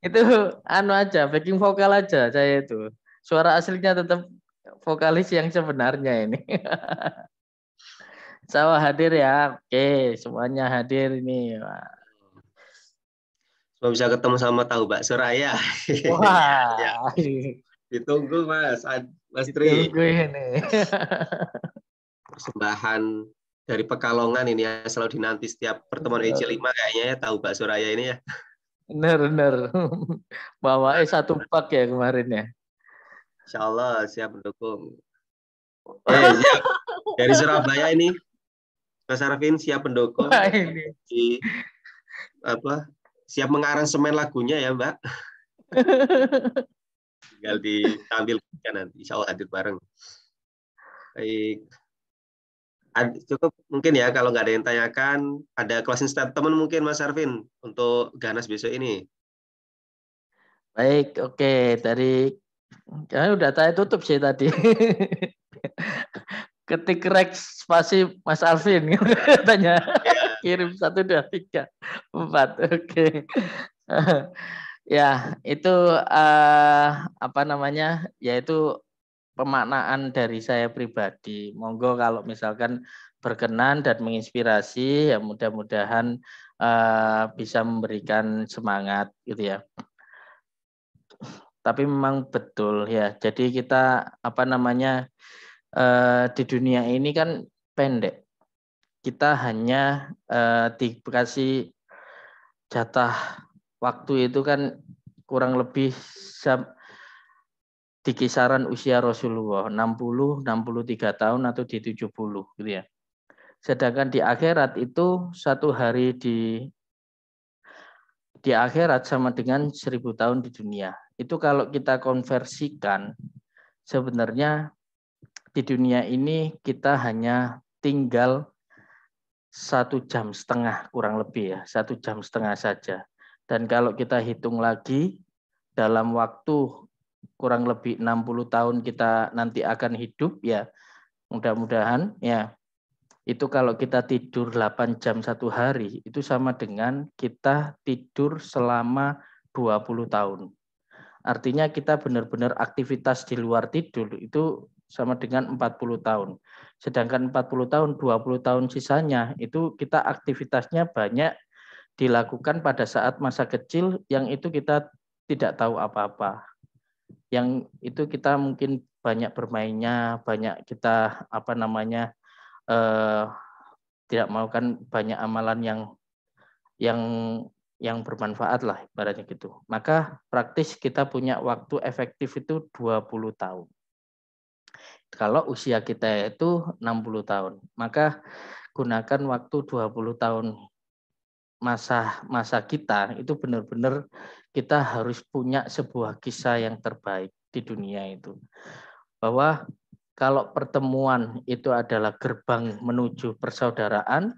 itu anu aja, backing vokal aja saya itu. Suara aslinya tetap vokalis yang sebenarnya ini. Sawah hadir ya. Oke, semuanya hadir ini. Wah mau bisa ketemu sama tahu Mbak Suraya. Wah. ya. Ditunggu Mas, Mas Tri. Ditunggu ini. Persembahan dari Pekalongan ini ya selalu dinanti setiap pertemuan ej 5 e kayaknya ya tahu Mbak Suraya ini ya. Benar, benar. Bawa eh satu pak ya kemarin ya. Insya Allah siap mendukung. Eh, siap. Dari Surabaya ini, Mas Arvin siap mendukung. Nah, ini. Di, apa siap mengaransemen lagunya ya Mbak. Tinggal ditampilkan nanti, insya Allah hadir bareng. Baik. Cukup mungkin ya kalau nggak ada yang tanyakan, ada closing statement mungkin Mas Arvin untuk Ganas besok ini. Baik, oke. Okay. Dari karena ya udah saya tutup sih tadi. Ketik Rex spasi Mas arvin tanya. Ya, kirim satu dua tiga empat oke okay. ya itu uh, apa namanya yaitu pemaknaan dari saya pribadi monggo kalau misalkan berkenan dan menginspirasi ya mudah-mudahan uh, bisa memberikan semangat gitu ya tapi memang betul ya jadi kita apa namanya uh, di dunia ini kan pendek kita hanya uh, dikasih jatah waktu itu kan kurang lebih di kisaran usia Rasulullah 60 63 tahun atau di 70 gitu ya. Sedangkan di akhirat itu satu hari di di akhirat sama dengan 1000 tahun di dunia. Itu kalau kita konversikan sebenarnya di dunia ini kita hanya tinggal satu jam setengah kurang lebih ya, satu jam setengah saja. Dan kalau kita hitung lagi, dalam waktu kurang lebih 60 tahun kita nanti akan hidup ya, mudah-mudahan ya, itu kalau kita tidur 8 jam satu hari, itu sama dengan kita tidur selama 20 tahun. Artinya kita benar-benar aktivitas di luar tidur itu sama dengan 40 tahun. Sedangkan 40 tahun, 20 tahun sisanya itu kita aktivitasnya banyak dilakukan pada saat masa kecil yang itu kita tidak tahu apa-apa. Yang itu kita mungkin banyak bermainnya, banyak kita apa namanya eh, tidak mau kan banyak amalan yang yang yang bermanfaat lah ibaratnya gitu. Maka praktis kita punya waktu efektif itu 20 tahun. Kalau usia kita itu 60 tahun, maka gunakan waktu 20 tahun masa masa kita itu benar-benar kita harus punya sebuah kisah yang terbaik di dunia itu. Bahwa kalau pertemuan itu adalah gerbang menuju persaudaraan,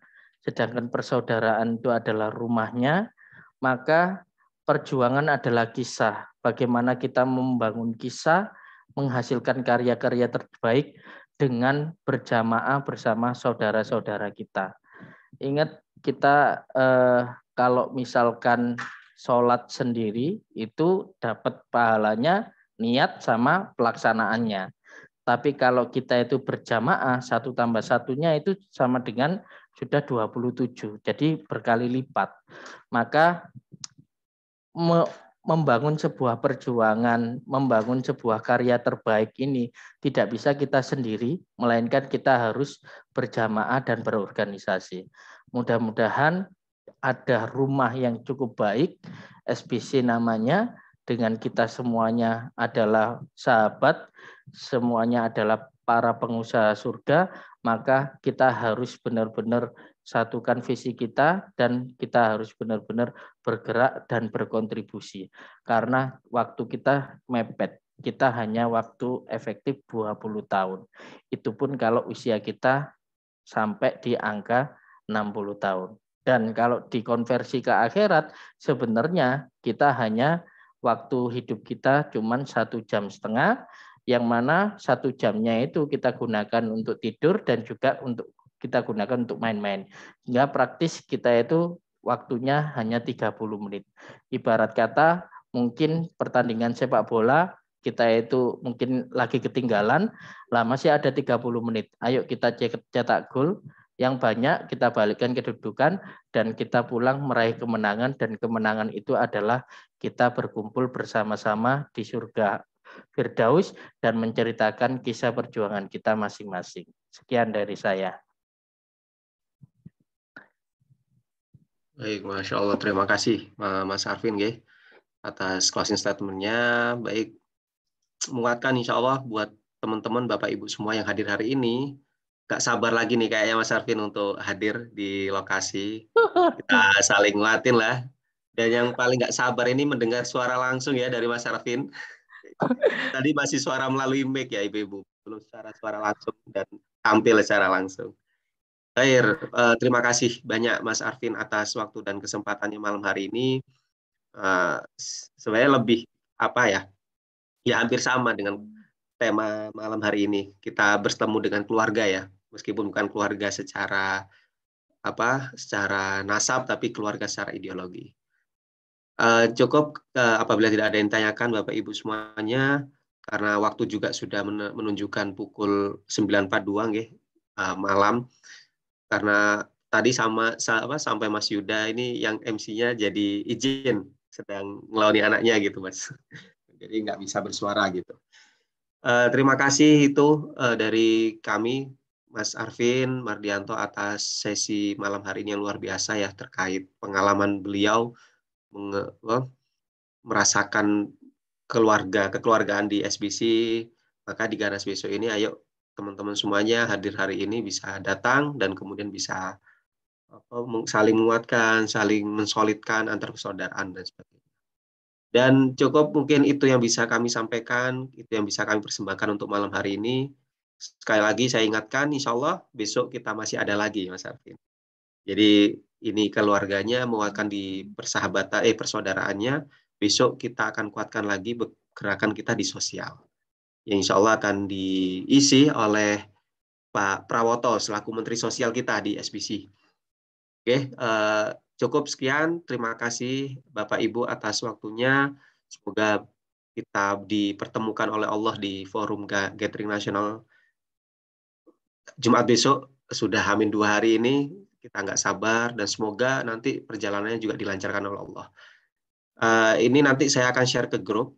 sedangkan persaudaraan itu adalah rumahnya, maka perjuangan adalah kisah. Bagaimana kita membangun kisah menghasilkan karya-karya terbaik dengan berjamaah bersama saudara-saudara kita. Ingat kita eh, kalau misalkan sholat sendiri itu dapat pahalanya niat sama pelaksanaannya. Tapi kalau kita itu berjamaah, satu tambah satunya itu sama dengan sudah 27. Jadi berkali lipat. Maka membangun sebuah perjuangan, membangun sebuah karya terbaik ini tidak bisa kita sendiri, melainkan kita harus berjamaah dan berorganisasi. Mudah-mudahan ada rumah yang cukup baik, SBC namanya, dengan kita semuanya adalah sahabat, semuanya adalah para pengusaha surga, maka kita harus benar-benar satukan visi kita dan kita harus benar-benar bergerak dan berkontribusi. Karena waktu kita mepet, kita hanya waktu efektif 20 tahun. Itu pun kalau usia kita sampai di angka 60 tahun. Dan kalau dikonversi ke akhirat, sebenarnya kita hanya waktu hidup kita cuma satu jam setengah, yang mana satu jamnya itu kita gunakan untuk tidur dan juga untuk kita gunakan untuk main-main. Sehingga praktis kita itu waktunya hanya 30 menit. Ibarat kata mungkin pertandingan sepak bola kita itu mungkin lagi ketinggalan, lah masih ada 30 menit. Ayo kita cetak gol, yang banyak kita balikkan kedudukan dan kita pulang meraih kemenangan dan kemenangan itu adalah kita berkumpul bersama-sama di surga Firdaus dan menceritakan kisah perjuangan kita masing-masing. Sekian dari saya. Baik, Masya Allah. Terima kasih Mas Arvin Gey, atas closing statement-nya. Baik, menguatkan insya Allah buat teman-teman Bapak Ibu semua yang hadir hari ini. Gak sabar lagi nih kayaknya Mas Arvin untuk hadir di lokasi. Kita saling nguatin lah. Dan yang paling gak sabar ini mendengar suara langsung ya dari Mas Arvin. Tadi masih suara melalui mic ya Ibu, ibu belum secara suara langsung dan tampil secara langsung. Air, eh, terima kasih banyak Mas Arvin atas waktu dan kesempatannya malam hari ini. Eh, sebenarnya lebih apa ya? Ya hampir sama dengan tema malam hari ini. Kita bertemu dengan keluarga ya, meskipun bukan keluarga secara apa? Secara nasab, tapi keluarga secara ideologi. Eh, cukup uh, apabila tidak ada yang tanyakan Bapak Ibu semuanya karena waktu juga sudah menunjukkan pukul 9.42 uh, eh, malam karena tadi sama apa sampai Mas Yuda ini yang MC-nya jadi izin sedang ngelawan anaknya gitu Mas. jadi nggak bisa bersuara gitu. Uh, terima kasih itu uh, dari kami Mas Arvin Mardianto atas sesi malam hari ini yang luar biasa ya terkait pengalaman beliau merasakan keluarga kekeluargaan di SBC maka di Ganas besok ini ayo teman-teman semuanya hadir hari ini bisa datang dan kemudian bisa apa, saling menguatkan, saling mensolidkan antar persaudaraan dan sebagainya. Dan cukup mungkin itu yang bisa kami sampaikan, itu yang bisa kami persembahkan untuk malam hari ini. Sekali lagi saya ingatkan, insya Allah besok kita masih ada lagi Mas Arvin. Jadi ini keluarganya menguatkan di persahabatan eh persaudaraannya besok kita akan kuatkan lagi gerakan kita di sosial yang insya Allah akan diisi oleh Pak Prawoto selaku Menteri Sosial kita di SBC. Oke, eh, cukup sekian. Terima kasih Bapak Ibu atas waktunya. Semoga kita dipertemukan oleh Allah di forum gathering nasional Jumat besok sudah hamin dua hari ini kita nggak sabar dan semoga nanti perjalanannya juga dilancarkan oleh Allah. Uh, ini nanti saya akan share ke grup.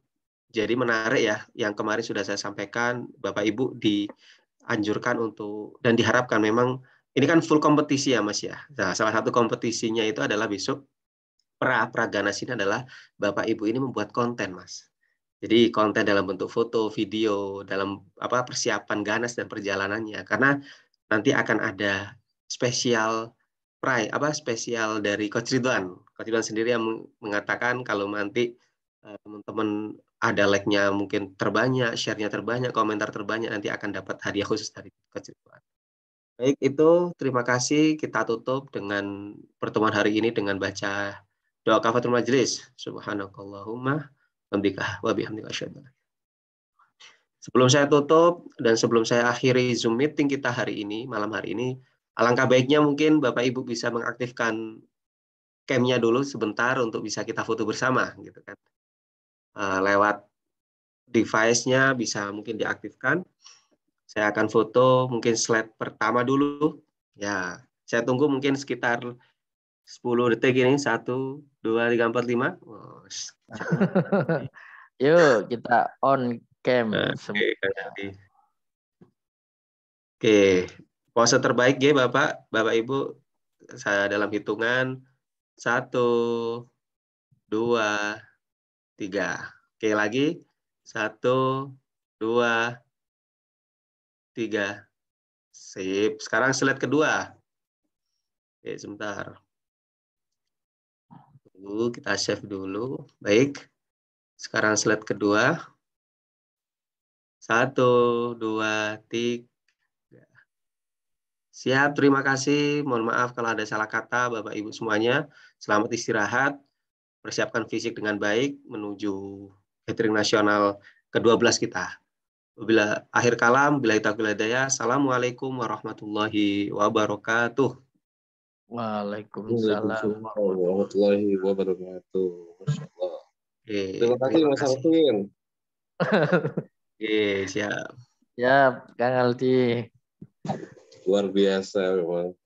Jadi menarik ya, yang kemarin sudah saya sampaikan, Bapak Ibu dianjurkan untuk dan diharapkan memang ini kan full kompetisi ya Mas ya. Nah, salah satu kompetisinya itu adalah besok pra pragana sini adalah Bapak Ibu ini membuat konten Mas. Jadi konten dalam bentuk foto, video, dalam apa persiapan ganas dan perjalanannya. Karena nanti akan ada spesial pray apa spesial dari Coach Ridwan. Coach Ridwan sendiri yang mengatakan kalau nanti eh, teman-teman ada like-nya mungkin terbanyak, share-nya terbanyak, komentar terbanyak nanti akan dapat hadiah khusus dari Coach Ridwan. Baik itu terima kasih kita tutup dengan pertemuan hari ini dengan baca doa kafatul majelis. Subhanakallahumma wa bihamdika asyhadu Sebelum saya tutup dan sebelum saya akhiri Zoom meeting kita hari ini, malam hari ini, Alangkah baiknya mungkin Bapak Ibu bisa mengaktifkan camnya dulu sebentar untuk bisa kita foto bersama gitu kan. Eh, lewat device-nya bisa mungkin diaktifkan. Saya akan foto mungkin slide pertama dulu. Ya, saya tunggu mungkin sekitar 10 detik ini. Satu, dua, tiga, empat, lima. Yuk, kita on cam. Oke, okay. okay. Puasa terbaik ya Bapak, Bapak Ibu saya dalam hitungan satu, dua, tiga. Oke lagi satu, dua, tiga. Sip. Sekarang slide kedua. Oke sebentar. Tunggu kita save dulu. Baik. Sekarang slide kedua. Satu, dua, tiga. Siap, terima kasih. Mohon maaf kalau ada salah kata Bapak Ibu semuanya. Selamat istirahat. Persiapkan fisik dengan baik menuju catering nasional ke-12 kita. Bila akhir kalam, bila kita daya, Assalamualaikum warahmatullahi wabarakatuh. Waalaikumsalam warahmatullahi wabarakatuh. Oke, terima kasih Mas Alvin. Oke, siap. Siap, Kang Aldi luar biasa memang